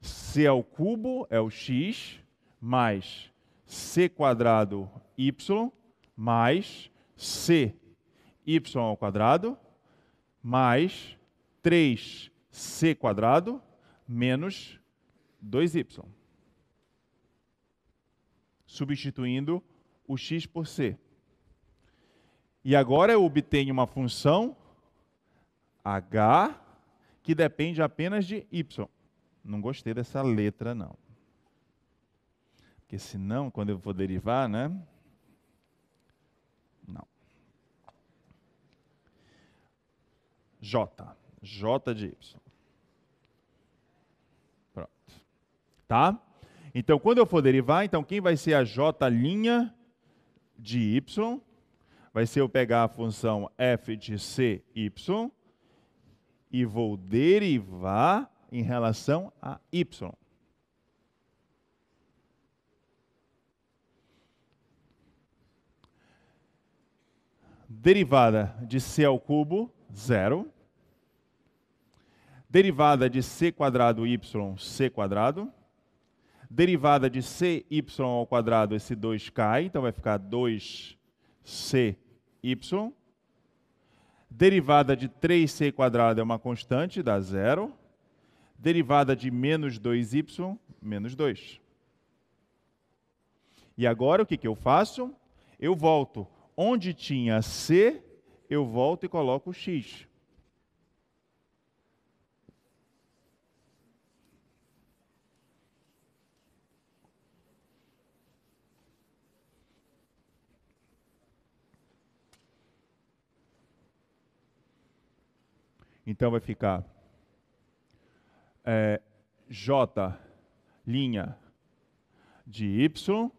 c ao cubo é o x mais c quadrado y mais c y ao quadrado mais 3c quadrado menos 2y. Substituindo o x por c. E agora eu obtenho uma função h que depende apenas de y. Não gostei dessa letra, não. Porque senão, quando eu for derivar, né? Não. J. J de y. Pronto. Tá? Então, quando eu for derivar, então quem vai ser a J' de y? vai ser eu pegar a função f de c, y, e vou derivar em relação a y. Derivada de c ao cubo, zero. Derivada de c quadrado y, c quadrado. Derivada de cy ao quadrado, esse 2 cai, então vai ficar 2c y. Derivada de 3c² é uma constante, dá zero. Derivada de menos 2y, menos 2. E agora o que, que eu faço? Eu volto onde tinha c, eu volto e coloco x. Então vai ficar é, J linha de Y,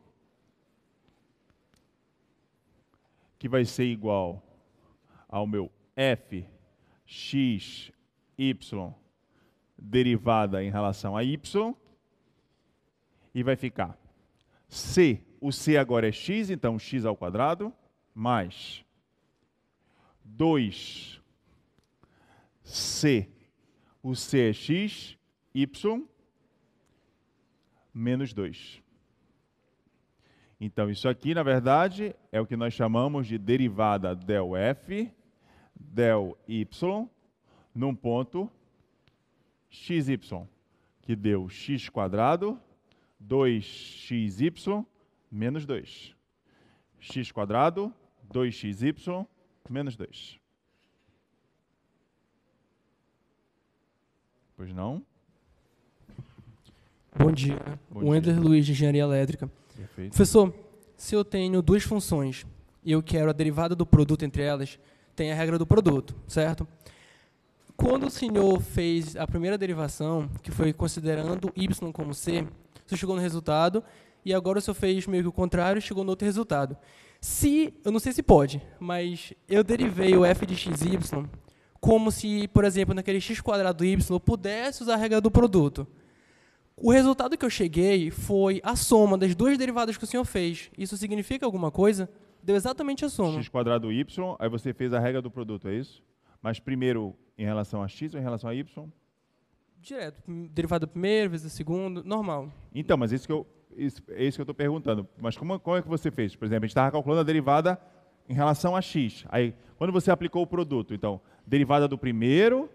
que vai ser igual ao meu F x y derivada em relação a y e vai ficar c, o c agora é x, então x ao quadrado mais 2 C. O C é x, y, menos 2. Então, isso aqui, na verdade, é o que nós chamamos de derivada del f, del y, num ponto xy, que deu x quadrado, 2xy, menos 2. x quadrado, 2xy, menos 2. Pois não? Bom dia. Bom Wender dia. Luiz, de Engenharia Elétrica. Perfeito. Professor, se eu tenho duas funções e eu quero a derivada do produto entre elas, tem a regra do produto, certo? Quando o senhor fez a primeira derivação, que foi considerando y como c, chegou no resultado e agora o senhor fez meio que o contrário e chegou no outro resultado. Se, eu não sei se pode, mas eu derivei o f de x y como se, por exemplo, naquele x quadrado y pudesse usar a regra do produto. O resultado que eu cheguei foi a soma das duas derivadas que o senhor fez. Isso significa alguma coisa? Deu exatamente a soma. x quadrado y, aí você fez a regra do produto, é isso? Mas primeiro em relação a x ou em relação a y? Direto, derivada primeiro, vezes a segunda, normal. Então, mas isso que eu isso, é isso que eu estou perguntando. Mas como, como é que você fez? Por exemplo, a gente estava calculando a derivada em relação a X. Aí, quando você aplicou o produto, então, derivada do primeiro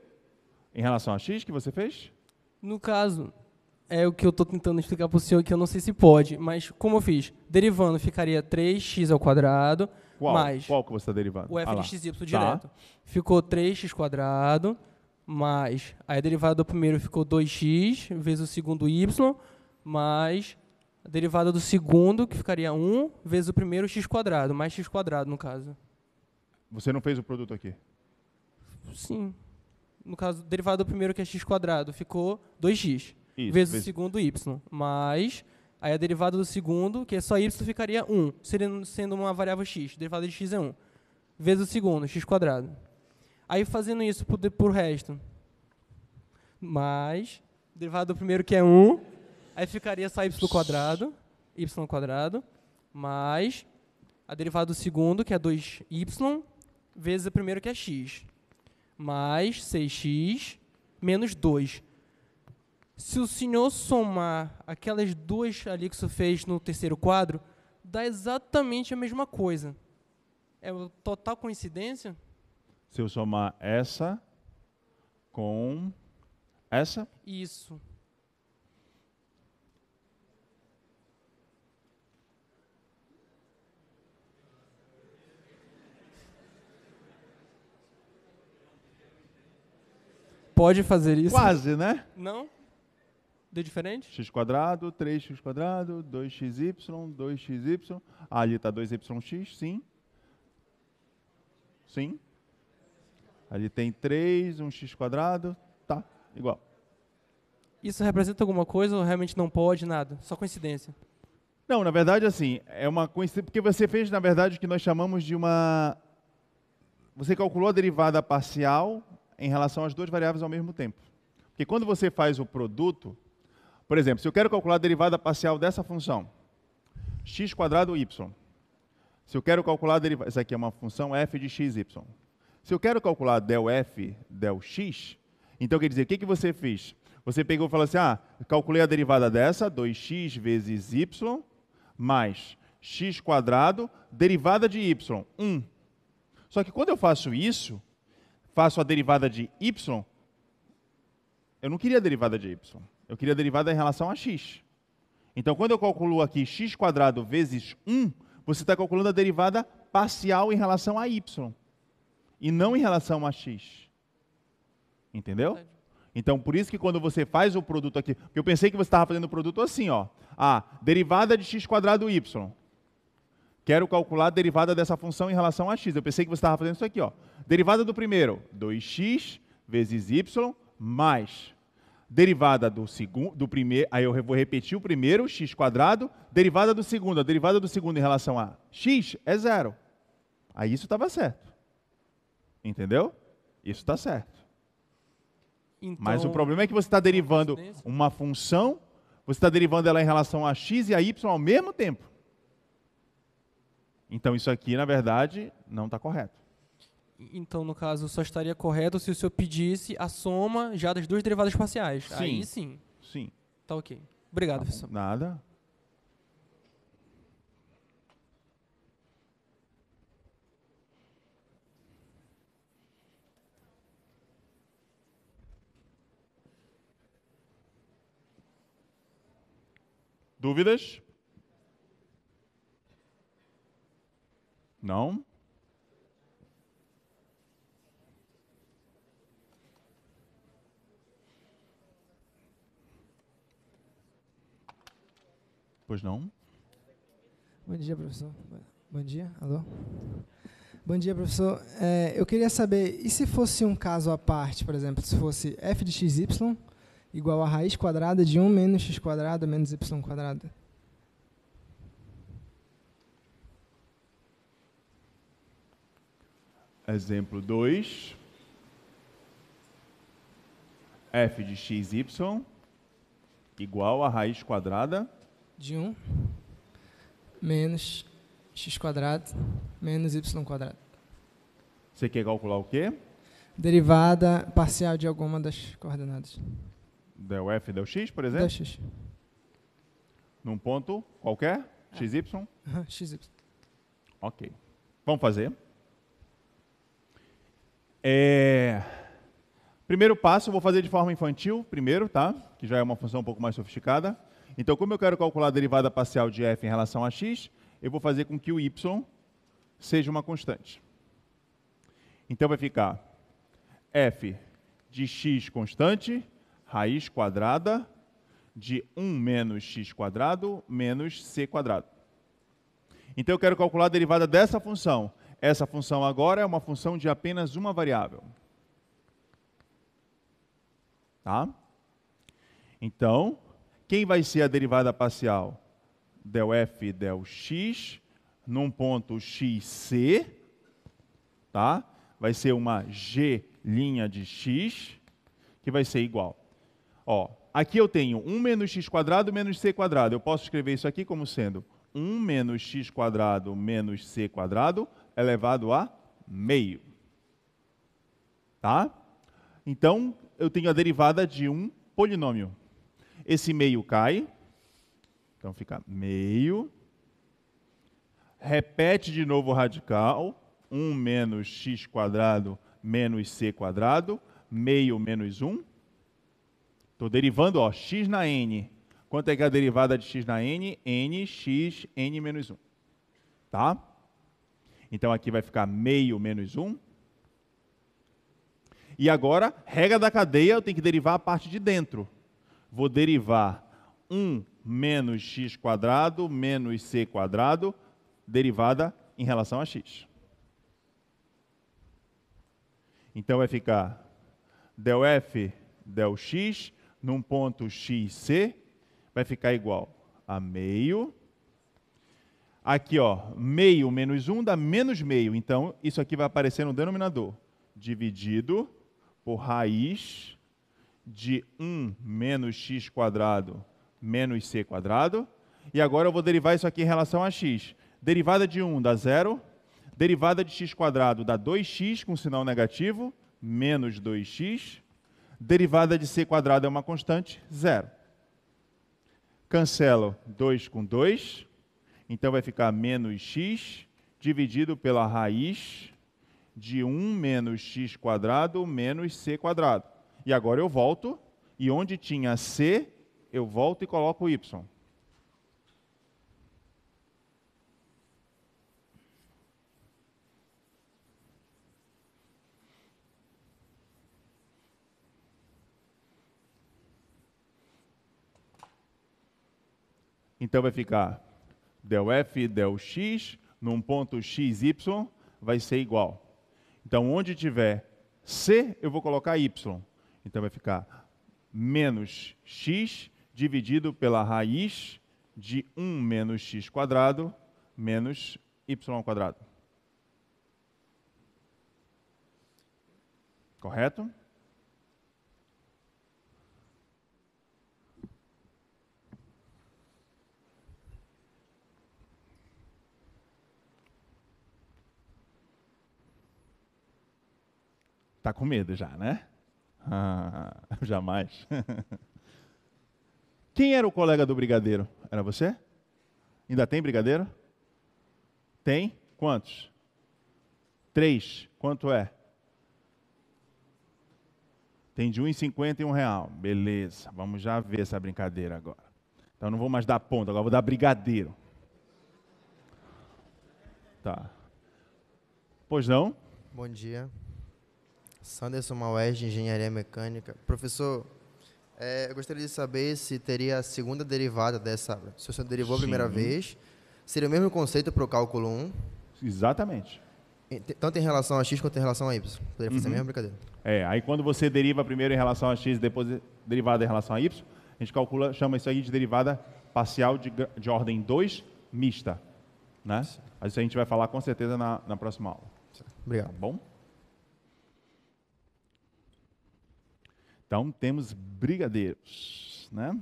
em relação a X que você fez? No caso, é o que eu estou tentando explicar para o senhor, que eu não sei se pode, mas como eu fiz? Derivando ficaria 3x ao quadrado, Qual? mais... Qual que você está derivando? O ah f de xy tá. direto. Ficou 3x quadrado, mais... Aí a derivada do primeiro ficou 2x, vezes o segundo y, mais a derivada do segundo, que ficaria 1, vezes o primeiro x quadrado, mais x quadrado, no caso. Você não fez o produto aqui? Sim. No caso, derivada do primeiro, que é x quadrado, ficou 2x. Isso, vezes, vezes o segundo, y. Mais, aí a derivada do segundo, que é só y, ficaria 1, sendo uma variável x. A derivada de x é 1. Vezes o segundo, x quadrado. Aí fazendo isso por por resto. Mais, derivada do primeiro, que é 1, Aí ficaria só y quadrado, y quadrado, mais a derivada do segundo, que é 2y, vezes o primeiro, que é x, mais 6x menos 2. Se o senhor somar aquelas duas ali que o senhor fez no terceiro quadro, dá exatamente a mesma coisa. É total coincidência? Se eu somar essa com essa? Isso. pode fazer isso. Quase, né? Não? Deu diferente? x quadrado, 3x quadrado, 2xy, 2xy. Ah, ali está 2yx, sim. Sim. Ali tem 3, 1x quadrado, tá, igual. Isso representa alguma coisa ou realmente não pode nada? Só coincidência? Não, na verdade, assim, é uma coincidência, porque você fez, na verdade, o que nós chamamos de uma... Você calculou a derivada parcial em relação às duas variáveis ao mesmo tempo. Porque quando você faz o produto, por exemplo, se eu quero calcular a derivada parcial dessa função, x quadrado y. Se eu quero calcular a derivada, isso aqui é uma função f de x, y. Se eu quero calcular del f, del x, então quer dizer, o que, que você fez? Você pegou e falou assim, ah, calculei a derivada dessa, 2x vezes y, mais x quadrado, derivada de y, 1. Só que quando eu faço isso, faço a derivada de y, eu não queria a derivada de y. Eu queria a derivada em relação a x. Então, quando eu calculo aqui x quadrado vezes 1, você está calculando a derivada parcial em relação a y. E não em relação a x. Entendeu? Então, por isso que quando você faz o produto aqui... Eu pensei que você estava fazendo o produto assim, ó. A ah, derivada de x quadrado y Quero calcular a derivada dessa função em relação a x. Eu pensei que você estava fazendo isso aqui. Ó. Derivada do primeiro, 2x vezes y mais derivada do segundo, do primeiro, aí eu vou repetir o primeiro, x quadrado, derivada do segundo, a derivada do segundo em relação a x é zero. Aí isso estava certo. Entendeu? Isso está certo. Então, Mas o então, problema é que você está derivando uma função, você está derivando ela em relação a x e a y ao mesmo tempo. Então isso aqui, na verdade, não está correto. Então, no caso, só estaria correto se o senhor pedisse a soma já das duas derivadas parciais. Sim. Aí sim. Sim. Tá ok. Obrigado, tá professor. Nada. Dúvidas? Não? Pois não? Bom dia, professor. Bom dia, alô? Bom dia, professor. É, eu queria saber, e se fosse um caso à parte, por exemplo, se fosse f de xy igual a raiz quadrada de 1 menos x quadrado menos y quadrado? Exemplo 2. f de xy igual a raiz quadrada de 1 um, menos x quadrado menos y quadrado. Você quer calcular o quê? Derivada parcial de alguma das coordenadas. Del f del x, por exemplo? Del x. Num ponto qualquer? É. xy? Uhum, xy. Ok. Vamos fazer. É... Primeiro passo, eu vou fazer de forma infantil, primeiro, tá? Que já é uma função um pouco mais sofisticada. Então, como eu quero calcular a derivada parcial de f em relação a x, eu vou fazer com que o y seja uma constante. Então, vai ficar f de x constante, raiz quadrada de 1 menos x quadrado menos c quadrado. Então, eu quero calcular a derivada dessa função. Essa função agora é uma função de apenas uma variável. Tá? Então, quem vai ser a derivada parcial? Del f del x num ponto xc, tá? Vai ser uma g linha de x que vai ser igual. Ó, aqui eu tenho 1 menos x quadrado menos c quadrado. Eu posso escrever isso aqui como sendo 1 menos x quadrado menos c quadrado elevado a meio. Tá? Então, eu tenho a derivada de um polinômio. Esse meio cai, então fica meio. Repete de novo o radical, 1 menos x quadrado menos c quadrado, meio menos 1. Estou derivando, ó, x na n. Quanto é que é a derivada de x na n? n, x, n menos 1. Tá? Então aqui vai ficar meio menos 1. E agora, regra da cadeia, eu tenho que derivar a parte de dentro. Vou derivar 1 menos x quadrado menos c quadrado, derivada em relação a x. Então vai ficar del f del x num ponto c vai ficar igual a meio Aqui, ó, meio menos 1 dá menos meio. Então, isso aqui vai aparecer no denominador. Dividido por raiz de 1 menos x quadrado menos c quadrado. E agora eu vou derivar isso aqui em relação a x. Derivada de 1 dá zero. Derivada de x quadrado dá 2x com sinal negativo, menos 2x. Derivada de c quadrado é uma constante, zero. Cancelo 2 com 2. Então vai ficar menos x dividido pela raiz de 1 menos x quadrado menos c quadrado. E agora eu volto, e onde tinha c, eu volto e coloco y. Então vai ficar del f del x num ponto x, y, vai ser igual. Então, onde tiver c, eu vou colocar y. Então, vai ficar menos x dividido pela raiz de 1 menos x quadrado menos y quadrado. Correto? Está com medo já, né? Ah, jamais. Quem era o colega do brigadeiro? Era você? Ainda tem brigadeiro? Tem? Quantos? Três. Quanto é? Tem de 1,50 e um real. Beleza, vamos já ver essa brincadeira agora. Então não vou mais dar ponta, agora vou dar brigadeiro. Tá. Pois não? Bom dia. Sanderson Maués, de Engenharia Mecânica. Professor, é, eu gostaria de saber se teria a segunda derivada dessa. Se você derivou a primeira vez, seria o mesmo conceito para o cálculo 1? Exatamente. Tanto em relação a x quanto em relação a y. Poderia fazer uhum. a mesma brincadeira. É, aí quando você deriva primeiro em relação a x, depois derivada em relação a y, a gente calcula, chama isso aí de derivada parcial de, de ordem 2 mista. Né? Isso a gente vai falar com certeza na, na próxima aula. Obrigado. Tá bom? Então temos brigadeiros, né?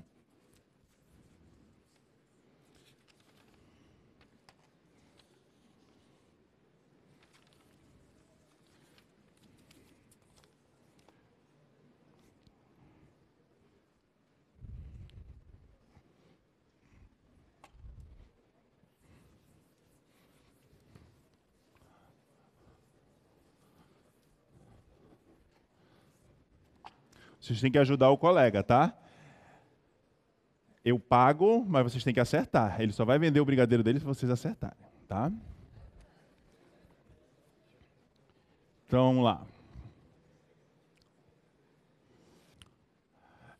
Vocês têm que ajudar o colega, tá? Eu pago, mas vocês têm que acertar. Ele só vai vender o brigadeiro dele se vocês acertarem, tá? Então, vamos lá.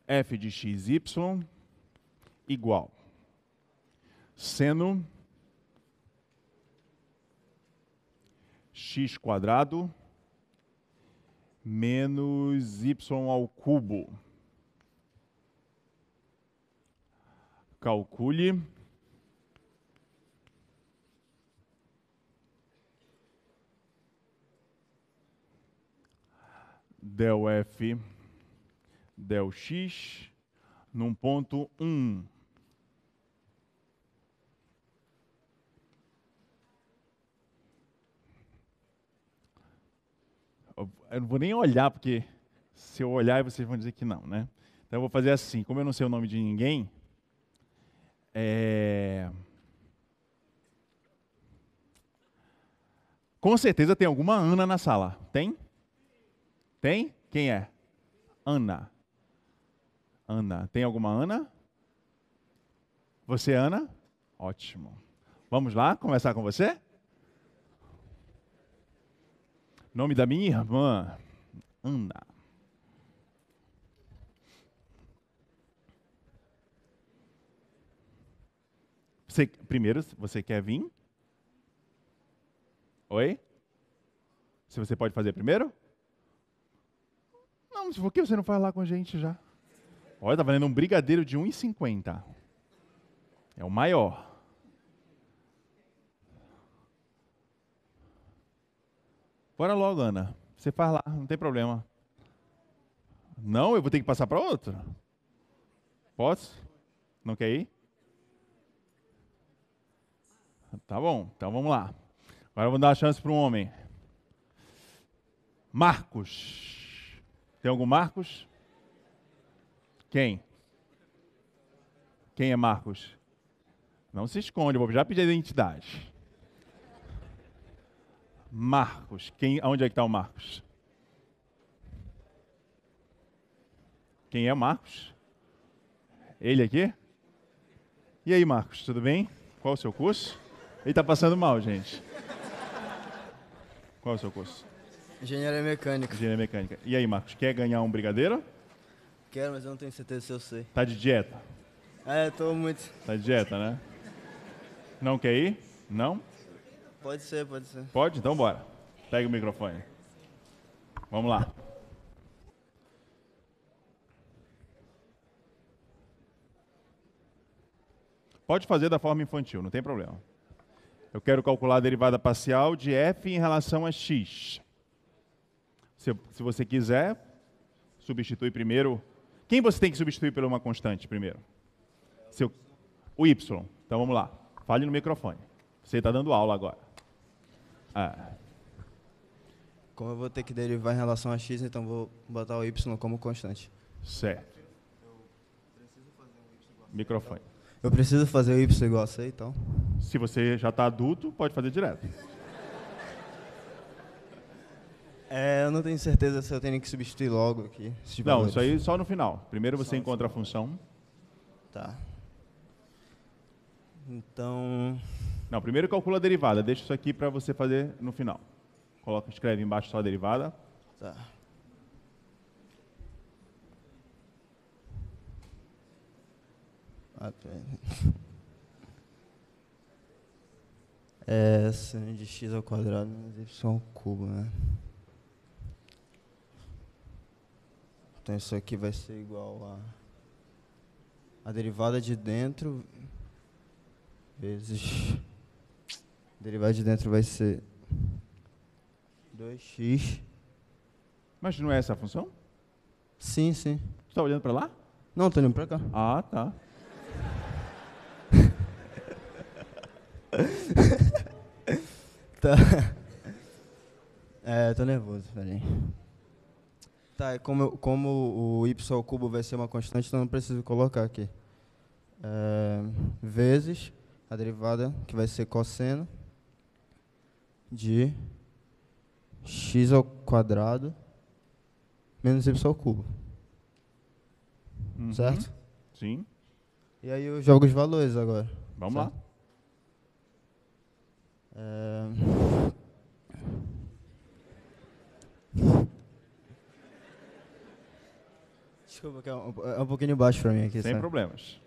f de xy igual seno x quadrado menos y ao cubo. Calcule. del f del x num ponto 1. Um. eu não vou nem olhar, porque se eu olhar vocês vão dizer que não, né? Então eu vou fazer assim, como eu não sei o nome de ninguém, é... Com certeza tem alguma Ana na sala. Tem? Tem? Quem é? Ana. Ana. Tem alguma Ana? Você, é Ana? Ótimo. Vamos lá, começar com você? Nome da minha irmã, Ana. Você, primeiro, você quer vir? Oi? Se você pode fazer primeiro? Não, por que você não faz lá com a gente já? Olha, tá valendo um brigadeiro de 1,50. É o maior. Bora logo, Ana. Você faz lá, não tem problema. Não, eu vou ter que passar para outro. Posso? Não quer ir? Tá bom, então vamos lá. Agora eu vou dar a chance para um homem. Marcos. Tem algum Marcos? Quem? Quem é Marcos? Não se esconde, eu vou já pedir a identidade. Marcos. Quem, onde é que está o Marcos? Quem é Marcos? Ele aqui? E aí, Marcos, tudo bem? Qual o seu curso? Ele está passando mal, gente. Qual é o seu curso? Engenharia mecânica. Engenharia mecânica. E aí, Marcos, quer ganhar um brigadeiro? Quero, mas eu não tenho certeza se eu sei. Tá de dieta? É, tô muito. Tá de dieta, né? Não quer ir? Não? Pode ser, pode ser. Pode? Então bora. Pega o microfone. Vamos lá. Pode fazer da forma infantil, não tem problema. Eu quero calcular a derivada parcial de f em relação a x. Se, se você quiser, substitui primeiro. Quem você tem que substituir por uma constante primeiro? Seu, o y. Então vamos lá. Fale no microfone. Você está dando aula agora. Ah. Como eu vou ter que derivar em relação a x, então vou botar o y como constante. Certo. Microfone. Eu preciso fazer o y igual a c, então? Se você já está adulto, pode fazer direto. É, eu não tenho certeza se eu tenho que substituir logo aqui. Não, isso aí só no final. Primeiro você só encontra a função. Tá. Então, não, primeiro calcula a derivada. Deixa isso aqui para você fazer no final. Coloca, escreve embaixo só a derivada. Tá. É seno de x ao quadrado menos y ao cubo, né? Então isso aqui vai ser igual a a derivada de dentro vezes derivada de dentro vai ser 2x. Mas não é essa a função? Sim, sim. Tu está olhando para lá? Não, estou olhando para cá. Ah, tá. tá. É, tô nervoso, peraí. Tá, como, como o y ao cubo vai ser uma constante, então não preciso colocar aqui. É, vezes a derivada, que vai ser cosseno de x ao quadrado menos y ao cubo. Uhum. Certo? Sim. E aí eu jogo os valores agora. Vamos certo? lá. É... Desculpa, é um, é um pouquinho baixo para mim aqui. Sem sabe? problemas.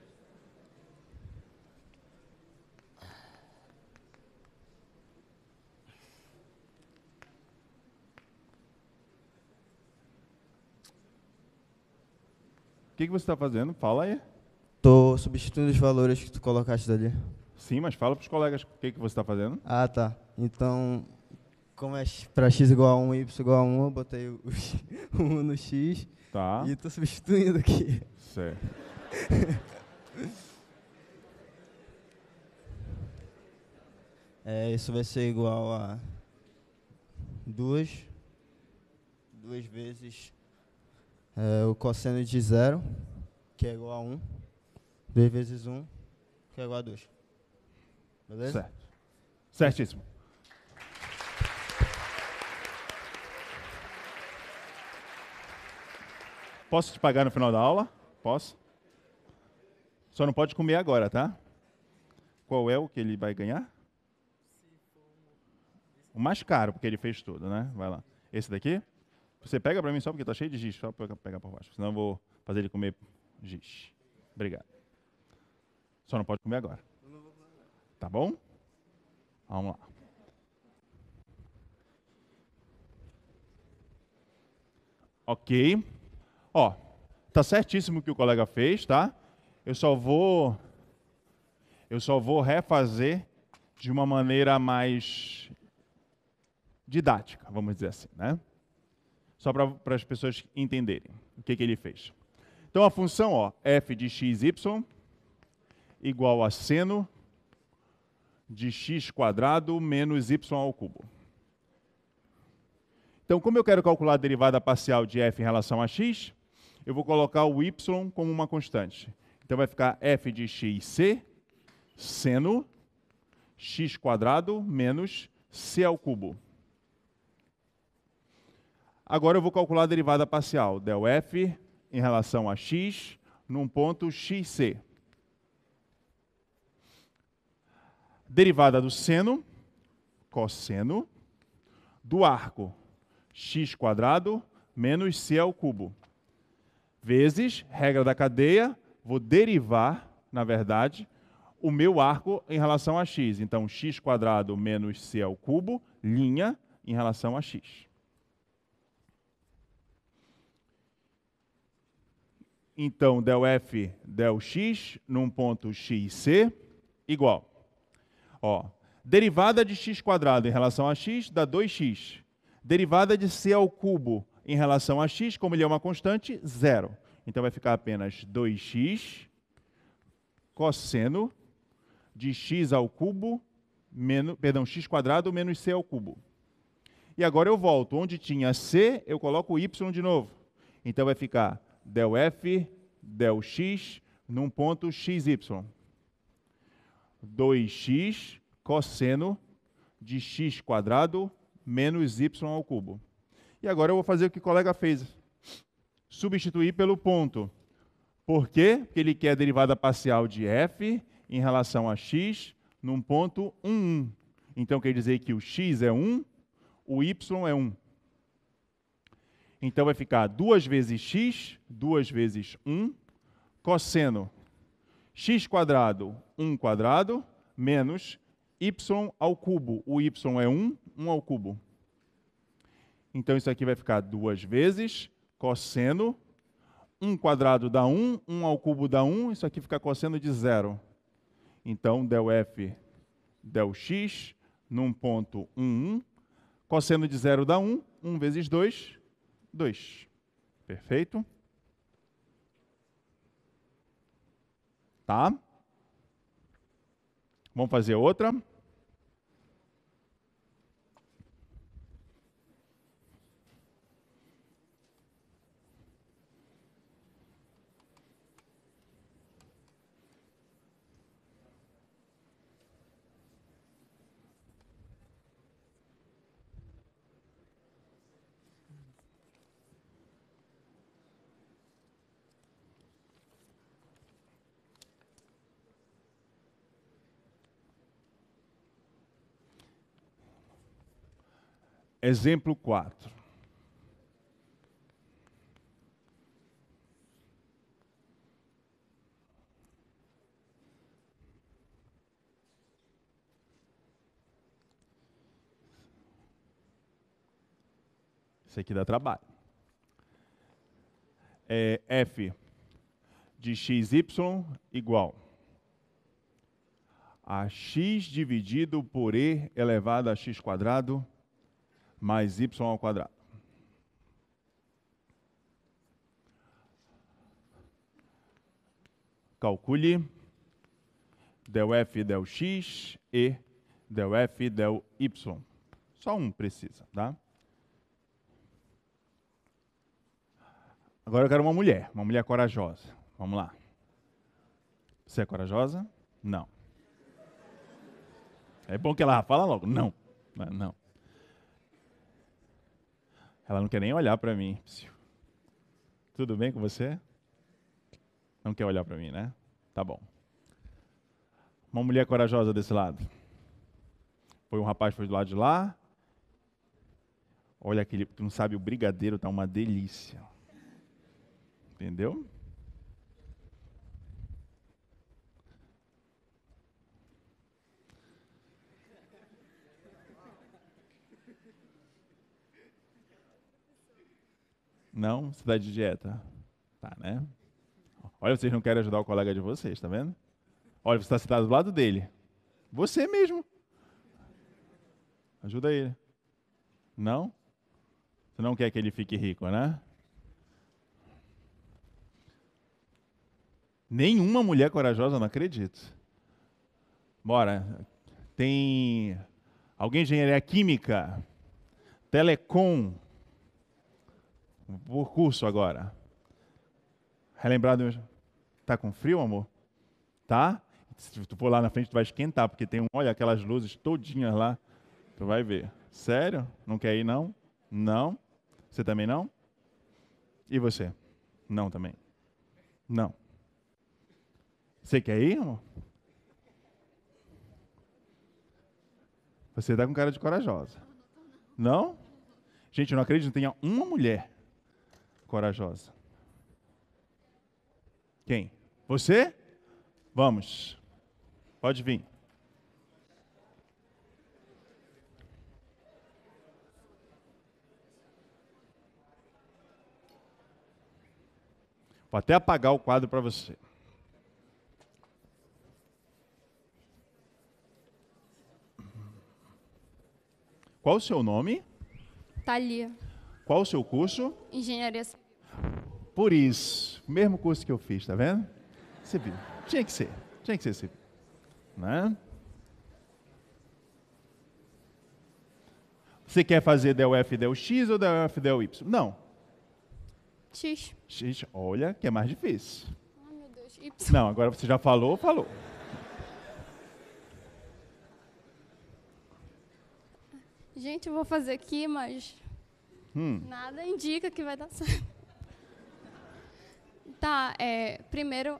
que, que você está fazendo? Fala aí. Tô substituindo os valores que tu colocaste dali. Sim, mas fala para os colegas o que, que você está fazendo. Ah, tá. Então, como é para x igual a 1 y igual a 1, eu botei o, 1 no x. Tá. E estou substituindo aqui. Certo. é, isso vai ser igual a 2 2 vezes é o cosseno de zero, que é igual a 1, 2 vezes 1, que é igual a 2. Beleza? Certo. Certíssimo. Posso te pagar no final da aula? Posso? Só não pode comer agora, tá? Qual é o que ele vai ganhar? O mais caro, porque ele fez tudo, né? Vai lá. Esse daqui? Esse daqui? Você pega para mim só porque tá cheio de giz, só para pegar por baixo. Senão eu vou fazer ele comer giz. Obrigado. Só não pode comer agora. Tá bom? Vamos lá. Ok. Ó, tá certíssimo o que o colega fez, tá? Eu só vou eu só vou refazer de uma maneira mais didática, vamos dizer assim, né? só para as pessoas entenderem o que, que ele fez. Então a função ó, f de y igual a seno de x quadrado menos y ao cubo. Então, como eu quero calcular a derivada parcial de f em relação a x, eu vou colocar o y como uma constante. Então vai ficar f de c seno x quadrado menos c ao cubo. Agora eu vou calcular a derivada parcial, del f em relação a x num ponto xc. Derivada do seno, cosseno, do arco, x quadrado menos c ao cubo. Vezes, regra da cadeia, vou derivar, na verdade, o meu arco em relação a x. Então, x quadrado menos c ao cubo, linha, em relação a x. Então, del f del x num ponto xc igual. Ó, derivada de x quadrado em relação a x dá 2x. Derivada de c ao cubo em relação a x, como ele é uma constante, zero. Então vai ficar apenas 2x cosseno de x ao cubo, menos, perdão, x quadrado menos c ao cubo. E agora eu volto. Onde tinha c, eu coloco y de novo. Então vai ficar del F, del X, num ponto XY. 2x cosseno de x quadrado menos y ao cubo. E agora eu vou fazer o que o colega fez. Substituir pelo ponto. Por quê? Porque ele quer a derivada parcial de f em relação a x num ponto 1, 1. Então quer dizer que o x é 1, o y é 1. Então vai ficar 2 vezes x, 2 vezes 1, cosseno x quadrado, 1 quadrado, menos y ao cubo. O y é 1, 1 ao cubo. Então isso aqui vai ficar 2 vezes cosseno, 1 quadrado dá 1, 1 ao cubo dá 1, isso aqui fica cosseno de zero. Então del f del x num ponto 1, 1, cosseno de zero dá 1, 1 vezes 2, 2. Perfeito? Tá? Vamos fazer outra. Exemplo 4. Isso aqui dá trabalho. É F de xy igual a x dividido por e elevado a x quadrado mais y ao quadrado. Calcule del f del x e del f del y. Só um precisa, tá? Agora eu quero uma mulher, uma mulher corajosa. Vamos lá. Você é corajosa? Não. É bom que ela fala logo, não. Não. É, ela não quer nem olhar para mim. Tudo bem com você? Não quer olhar para mim, né? Tá bom. Uma mulher corajosa desse lado. Foi um rapaz foi do lado de lá. Olha aquele, tu não sabe, o brigadeiro tá uma delícia. Entendeu? Não? Você está de dieta? Tá, né? Olha, vocês não querem ajudar o colega de vocês, tá vendo? Olha, você está sentado do lado dele. Você mesmo. Ajuda ele. Não? Você não quer que ele fique rico, né? Nenhuma mulher corajosa, não acredito. Bora. Tem alguém de engenharia química, telecom, por curso agora. Relembrado, tá com frio, amor? Tá? Se tu for lá na frente, tu vai esquentar, porque tem, um, olha, aquelas luzes todinhas lá. Tu vai ver. Sério? Não quer ir, não? Não. Você também não? E você? Não também. Não. Você quer ir, amor? Você tá com cara de corajosa. Não? Gente, eu não acredito que tenha uma mulher corajosa? Quem? Você? Vamos. Pode vir. Vou até apagar o quadro para você. Qual o seu nome? Talia. Qual o seu curso? Engenharia Civil. Por isso, mesmo curso que eu fiz, tá vendo? Civil. Tinha que ser, tinha que ser civil. Né? Você quer fazer del F, del X ou del F, del Y? Não. X. X, olha, que é mais difícil. Ai, ah, meu Deus, Y. Não, agora você já falou, falou. Gente, eu vou fazer aqui, mas Hum. Nada indica que vai dar certo. Tá, é, primeiro,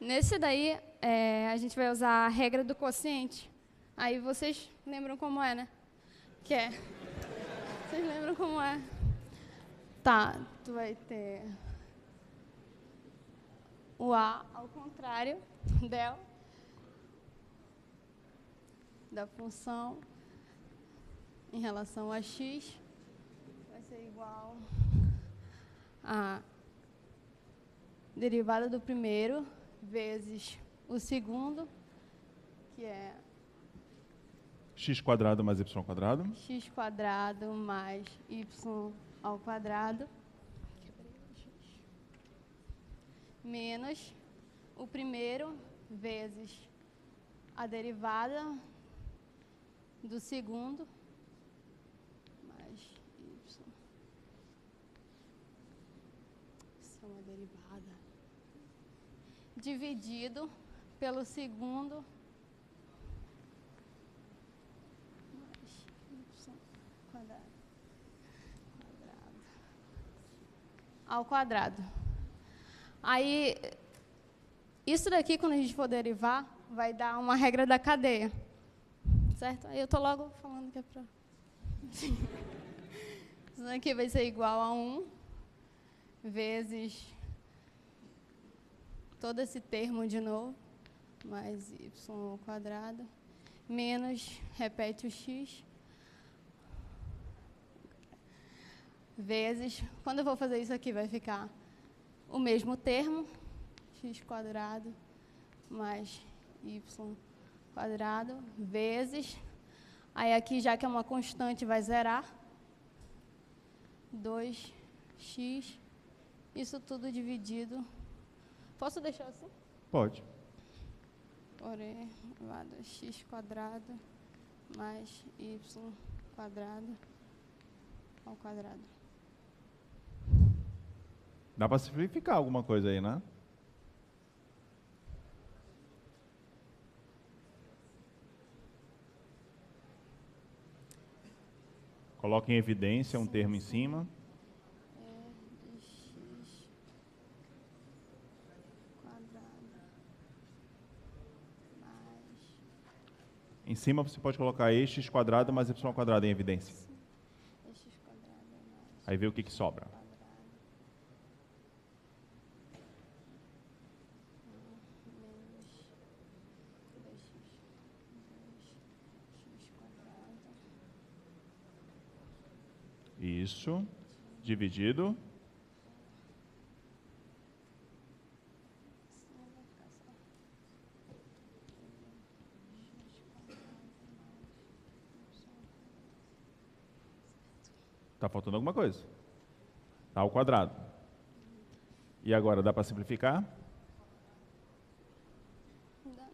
nesse daí, é, a gente vai usar a regra do quociente. Aí vocês lembram como é, né? Que é. Vocês lembram como é? Tá, tu vai ter o A ao contrário del da função em relação a x ser igual a derivada do primeiro vezes o segundo, que é x quadrado mais y quadrado. x quadrado mais y ao quadrado menos o primeiro vezes a derivada do segundo uma derivada dividido pelo segundo mais y ao quadrado. Aí, isso daqui, quando a gente for derivar, vai dar uma regra da cadeia. Certo? Aí eu estou logo falando que é para... Isso daqui vai ser igual a 1 vezes todo esse termo de novo, mais y ao quadrado, menos, repete o x, vezes, quando eu vou fazer isso aqui, vai ficar o mesmo termo, x quadrado mais y quadrado, vezes, aí aqui, já que é uma constante, vai zerar, 2x isso tudo dividido. Posso deixar assim? Pode. Porém, x quadrado mais y quadrado ao quadrado. Dá para simplificar alguma coisa aí, né? Coloque em evidência um termo em cima. Em cima você pode colocar este x quadrado mais y quadrado em evidência. Aí vê o que, que sobra. Isso. Dividido Está faltando alguma coisa. Está ao quadrado. E agora, dá para simplificar?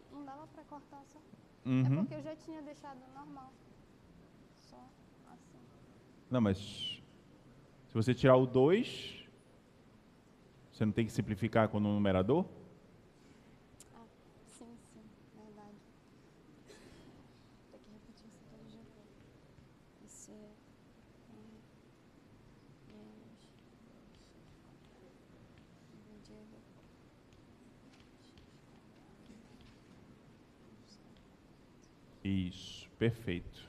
Não dava para cortar só. Uhum. É porque eu já tinha deixado normal. Só assim. Não, mas se você tirar o 2, você não tem que simplificar com o numerador? perfeito.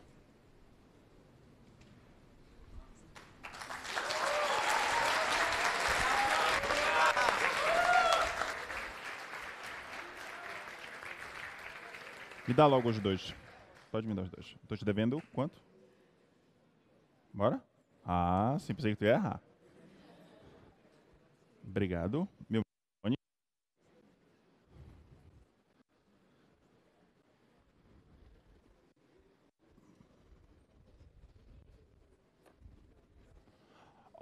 Me dá logo os dois. Pode me dar os dois. Estou te devendo quanto? Bora? Ah, sim, pensei que tu ia errar. Obrigado. Meu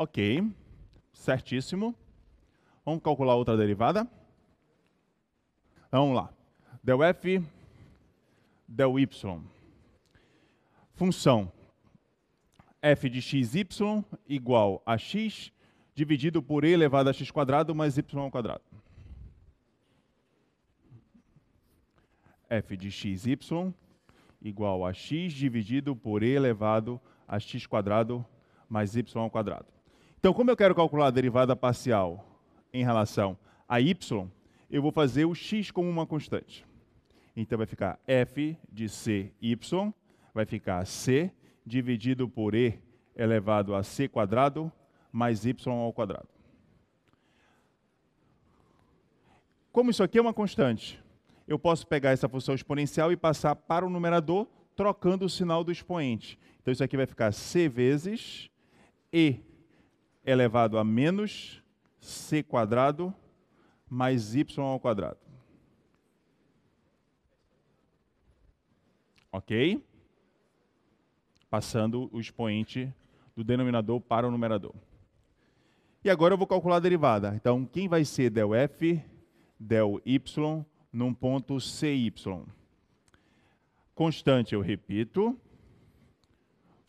Ok, certíssimo. Vamos calcular outra derivada. vamos lá. Del f, del y. Função f de y igual a x dividido por e elevado a x quadrado mais y ao quadrado. f de y igual a x dividido por e elevado a x quadrado mais y ao quadrado. Então, como eu quero calcular a derivada parcial em relação a y, eu vou fazer o x como uma constante. Então, vai ficar f de c y, vai ficar c dividido por e elevado a c quadrado mais y ao quadrado. Como isso aqui é uma constante, eu posso pegar essa função exponencial e passar para o numerador trocando o sinal do expoente. Então, isso aqui vai ficar c vezes e elevado é a menos c quadrado mais y ao quadrado. Ok? Passando o expoente do denominador para o numerador. E agora eu vou calcular a derivada. Então, quem vai ser del f, del y, num ponto cy? Constante, eu repito,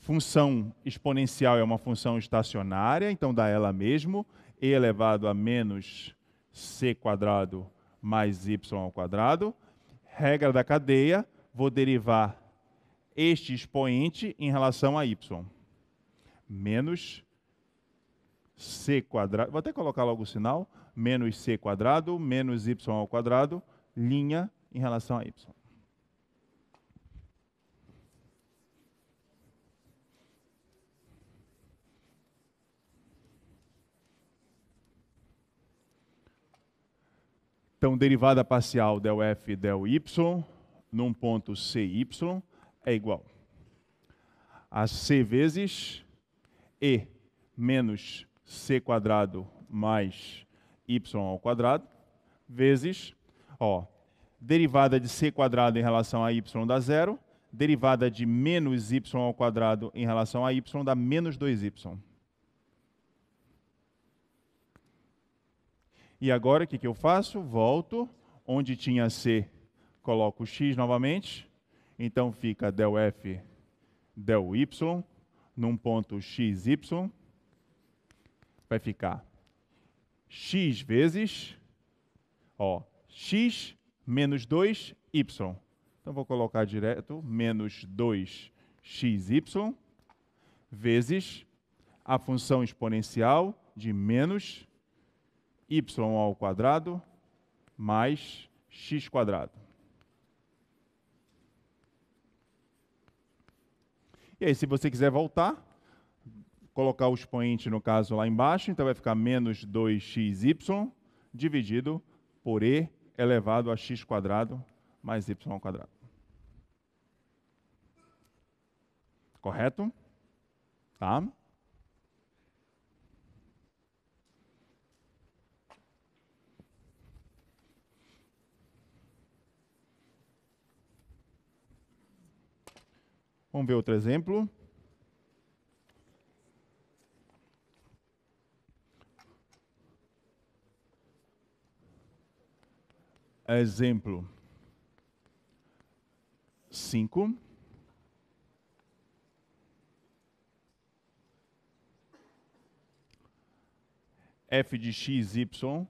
Função exponencial é uma função estacionária, então dá ela mesmo, e elevado a menos c quadrado mais y ao quadrado. Regra da cadeia, vou derivar este expoente em relação a y. Menos c quadrado, vou até colocar logo o sinal, menos c quadrado, menos y ao quadrado, linha em relação a y. Então, derivada parcial del f del y num ponto CY é igual a C vezes E menos C quadrado mais Y ao quadrado vezes, ó, derivada de C quadrado em relação a Y dá zero, derivada de menos Y ao quadrado em relação a Y dá menos 2Y. E agora o que, que eu faço? Volto onde tinha C, coloco X novamente. Então fica del F, del Y, num ponto XY. Vai ficar X vezes, ó, X menos 2, Y. Então vou colocar direto menos 2xy vezes a função exponencial de menos y ao quadrado mais x quadrado. E aí, se você quiser voltar, colocar o expoente, no caso, lá embaixo, então vai ficar menos 2xy dividido por e elevado a x quadrado mais y ao quadrado. Correto? Tá? Vamos ver outro exemplo. Exemplo cinco. f de x, y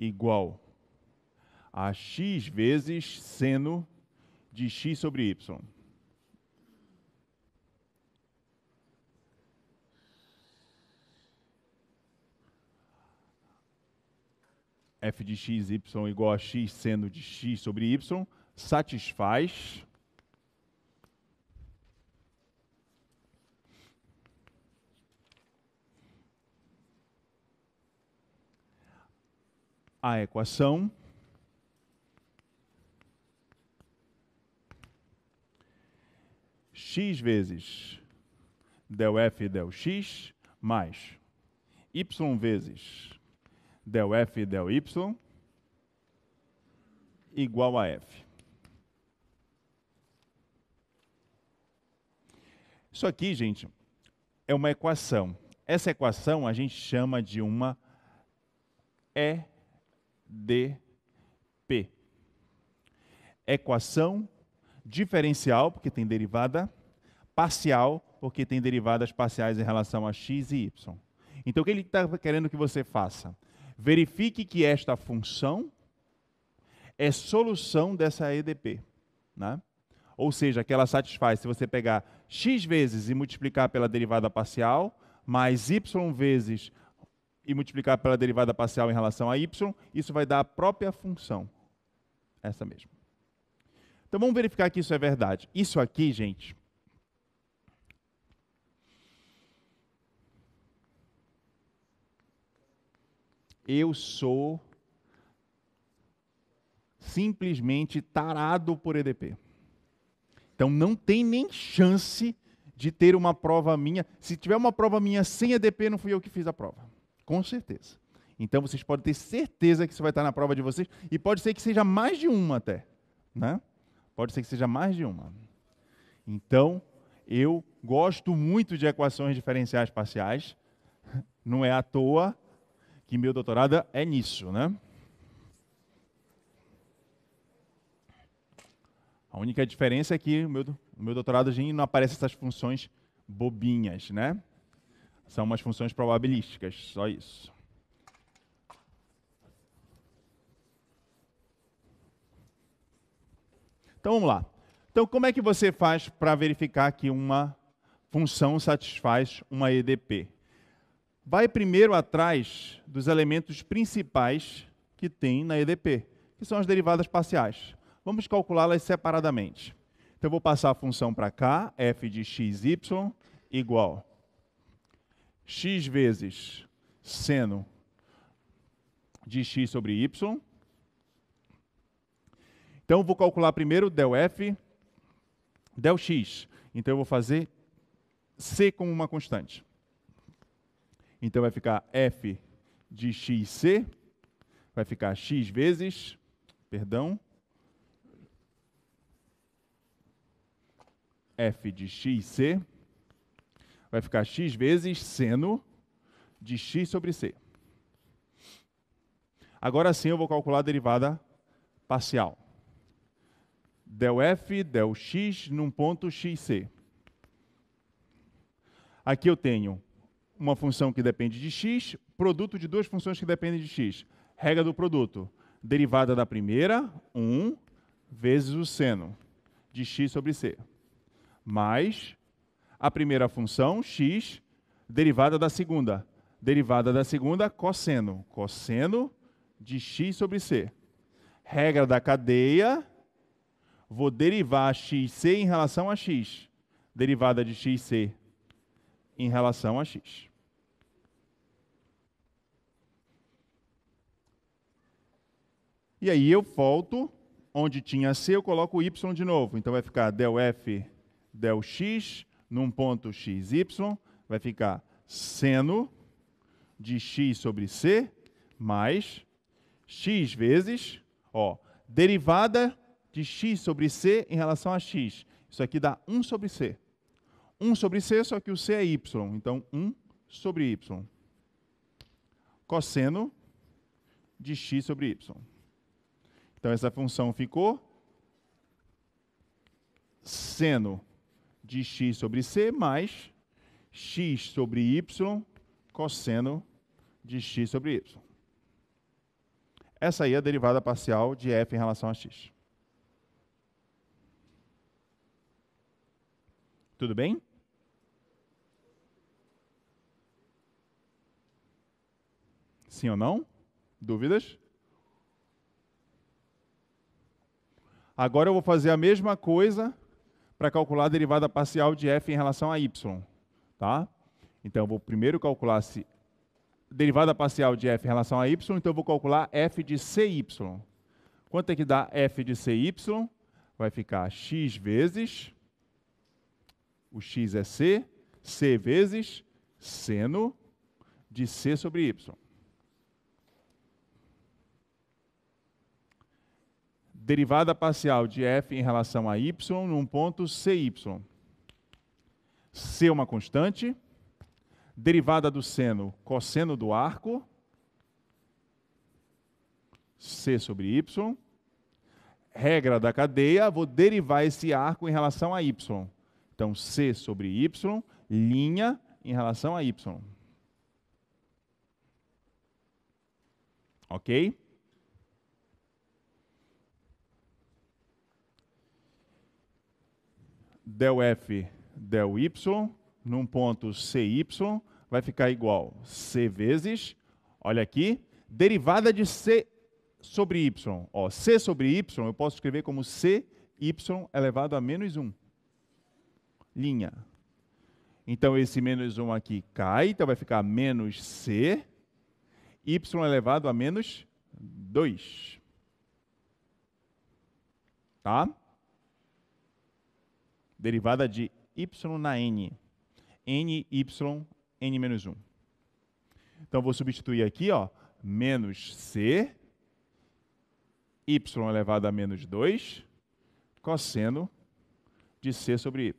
igual a x vezes seno de x sobre y. f de x, y igual a x sendo de x sobre y, satisfaz a equação x vezes del f del x mais y vezes del f del y igual a f. Isso aqui, gente, é uma equação. Essa equação a gente chama de uma EDP. Equação diferencial, porque tem derivada, parcial, porque tem derivadas parciais em relação a x e y. Então, o que ele está querendo que você faça? Verifique que esta função é solução dessa EDP. Né? Ou seja, que ela satisfaz, se você pegar x vezes e multiplicar pela derivada parcial, mais y vezes e multiplicar pela derivada parcial em relação a y, isso vai dar a própria função. Essa mesma. Então vamos verificar que isso é verdade. Isso aqui, gente, eu sou simplesmente tarado por EDP. Então não tem nem chance de ter uma prova minha. Se tiver uma prova minha sem EDP, não fui eu que fiz a prova. Com certeza. Então vocês podem ter certeza que isso vai estar na prova de vocês. E pode ser que seja mais de uma até. Né? Pode ser que seja mais de uma. Então, eu gosto muito de equações diferenciais parciais. Não é à toa que meu doutorado é nisso, né? A única diferença é que no meu, meu doutorado a gente não aparece essas funções bobinhas, né? São umas funções probabilísticas, só isso. Então vamos lá. Então como é que você faz para verificar que uma função satisfaz uma EDP? vai primeiro atrás dos elementos principais que tem na EDP, que são as derivadas parciais. Vamos calculá-las separadamente. Então, eu vou passar a função para cá, f de xy igual x vezes seno de x sobre y. Então, eu vou calcular primeiro del f, del x. Então, eu vou fazer c como uma constante. Então vai ficar f de xc, vai ficar x vezes, perdão, f de xc, vai ficar x vezes seno de x sobre c. Agora sim eu vou calcular a derivada parcial. Del f, del x num ponto xc. Aqui eu tenho uma função que depende de x, produto de duas funções que dependem de x. Regra do produto. Derivada da primeira, 1, vezes o seno de x sobre c. Mais a primeira função, x, derivada da segunda. Derivada da segunda, cosseno. Cosseno de x sobre c. Regra da cadeia, vou derivar xc em relação a x. Derivada de xc em relação a X. E aí eu volto onde tinha C, eu coloco Y de novo. Então vai ficar del F, del X, num ponto XY, vai ficar seno de X sobre C, mais X vezes, ó, derivada de X sobre C em relação a X. Isso aqui dá 1 sobre C. 1 sobre C, só que o C é Y. Então, 1 sobre Y. Cosseno de x sobre y. Então, essa função ficou seno de x sobre c mais x sobre y cosseno de x sobre y. Essa aí é a derivada parcial de f em relação a x. Tudo bem? Sim ou não? Dúvidas? Agora eu vou fazer a mesma coisa para calcular a derivada parcial de f em relação a y. Tá? Então, eu vou primeiro calcular se derivada parcial de f em relação a y, então eu vou calcular f de cy. Quanto é que dá f de cy? Vai ficar x vezes, o x é c, c vezes seno de c sobre y. derivada parcial de f em relação a y num ponto cy. C é uma constante, derivada do seno, cosseno do arco, C sobre y, regra da cadeia, vou derivar esse arco em relação a y. Então, C sobre y, linha em relação a y. Ok? del F, del Y, num ponto CY, vai ficar igual C vezes, olha aqui, derivada de C sobre Y. Ó, C sobre Y eu posso escrever como C y elevado a menos 1. Linha. Então, esse menos 1 aqui cai, então vai ficar menos c, y elevado a menos 2. Tá? derivada de y na n. n, y, n menos 1. Então, vou substituir aqui, ó, menos c, y elevado a menos 2, cosseno de c sobre y.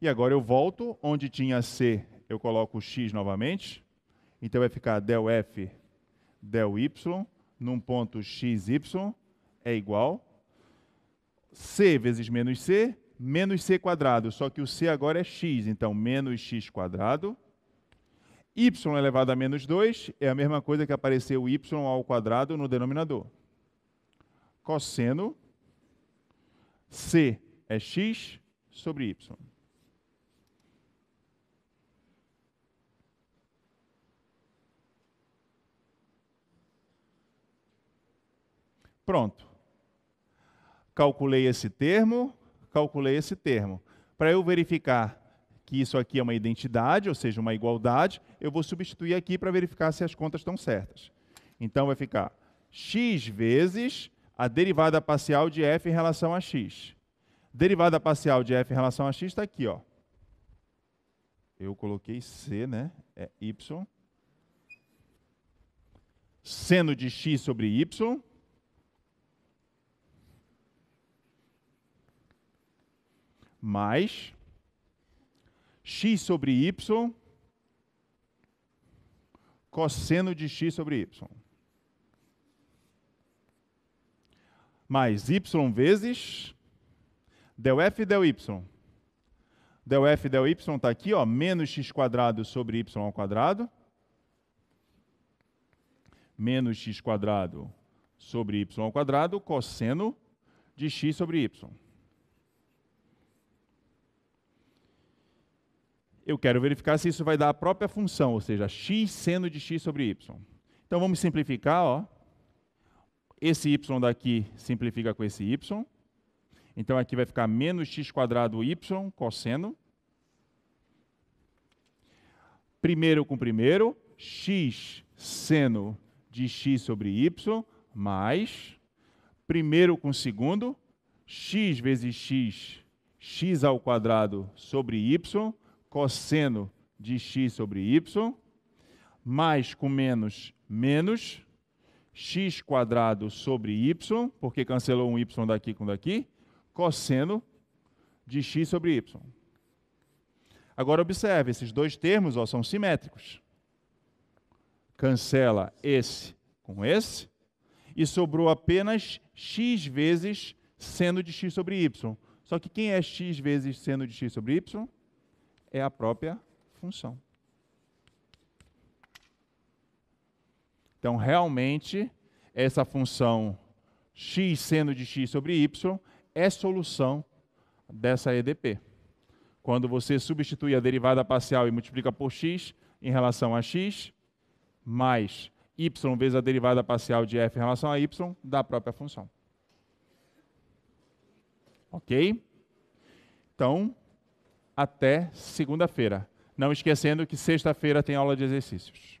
E agora eu volto, onde tinha c, eu coloco x novamente. Então, vai ficar del f, del y, num ponto x, y, é igual c vezes menos c, menos c quadrado, só que o c agora é x, então menos x quadrado. y elevado a menos 2 é a mesma coisa que apareceu y ao quadrado no denominador. Cosseno c é x sobre y. Pronto calculei esse termo, calculei esse termo. Para eu verificar que isso aqui é uma identidade, ou seja, uma igualdade, eu vou substituir aqui para verificar se as contas estão certas. Então vai ficar x vezes a derivada parcial de f em relação a x. Derivada parcial de f em relação a x está aqui, ó. Eu coloquei c, né? É y. Seno de x sobre y mais x sobre y cosseno de x sobre y. Mais y vezes del f del y. Del f del y está aqui, ó, menos x quadrado sobre y ao quadrado. Menos x quadrado sobre y ao quadrado, cosseno de x sobre y. eu quero verificar se isso vai dar a própria função, ou seja, x seno de x sobre y. Então vamos simplificar, ó. Esse y daqui simplifica com esse y. Então aqui vai ficar menos x quadrado y cosseno. Primeiro com primeiro, x seno de x sobre y, mais primeiro com segundo, x vezes x, x ao quadrado sobre y, cosseno de x sobre y, mais com menos, menos, x quadrado sobre y, porque cancelou um y daqui com daqui, cosseno de x sobre y. Agora observe, esses dois termos ó, são simétricos. Cancela esse com esse, e sobrou apenas x vezes seno de x sobre y. Só que quem é x vezes seno de x sobre y? é a própria função. Então, realmente, essa função x seno de x sobre y é solução dessa EDP. Quando você substitui a derivada parcial e multiplica por x em relação a x, mais y vezes a derivada parcial de f em relação a y da própria função. Ok? Então, até segunda-feira. Não esquecendo que sexta-feira tem aula de exercícios.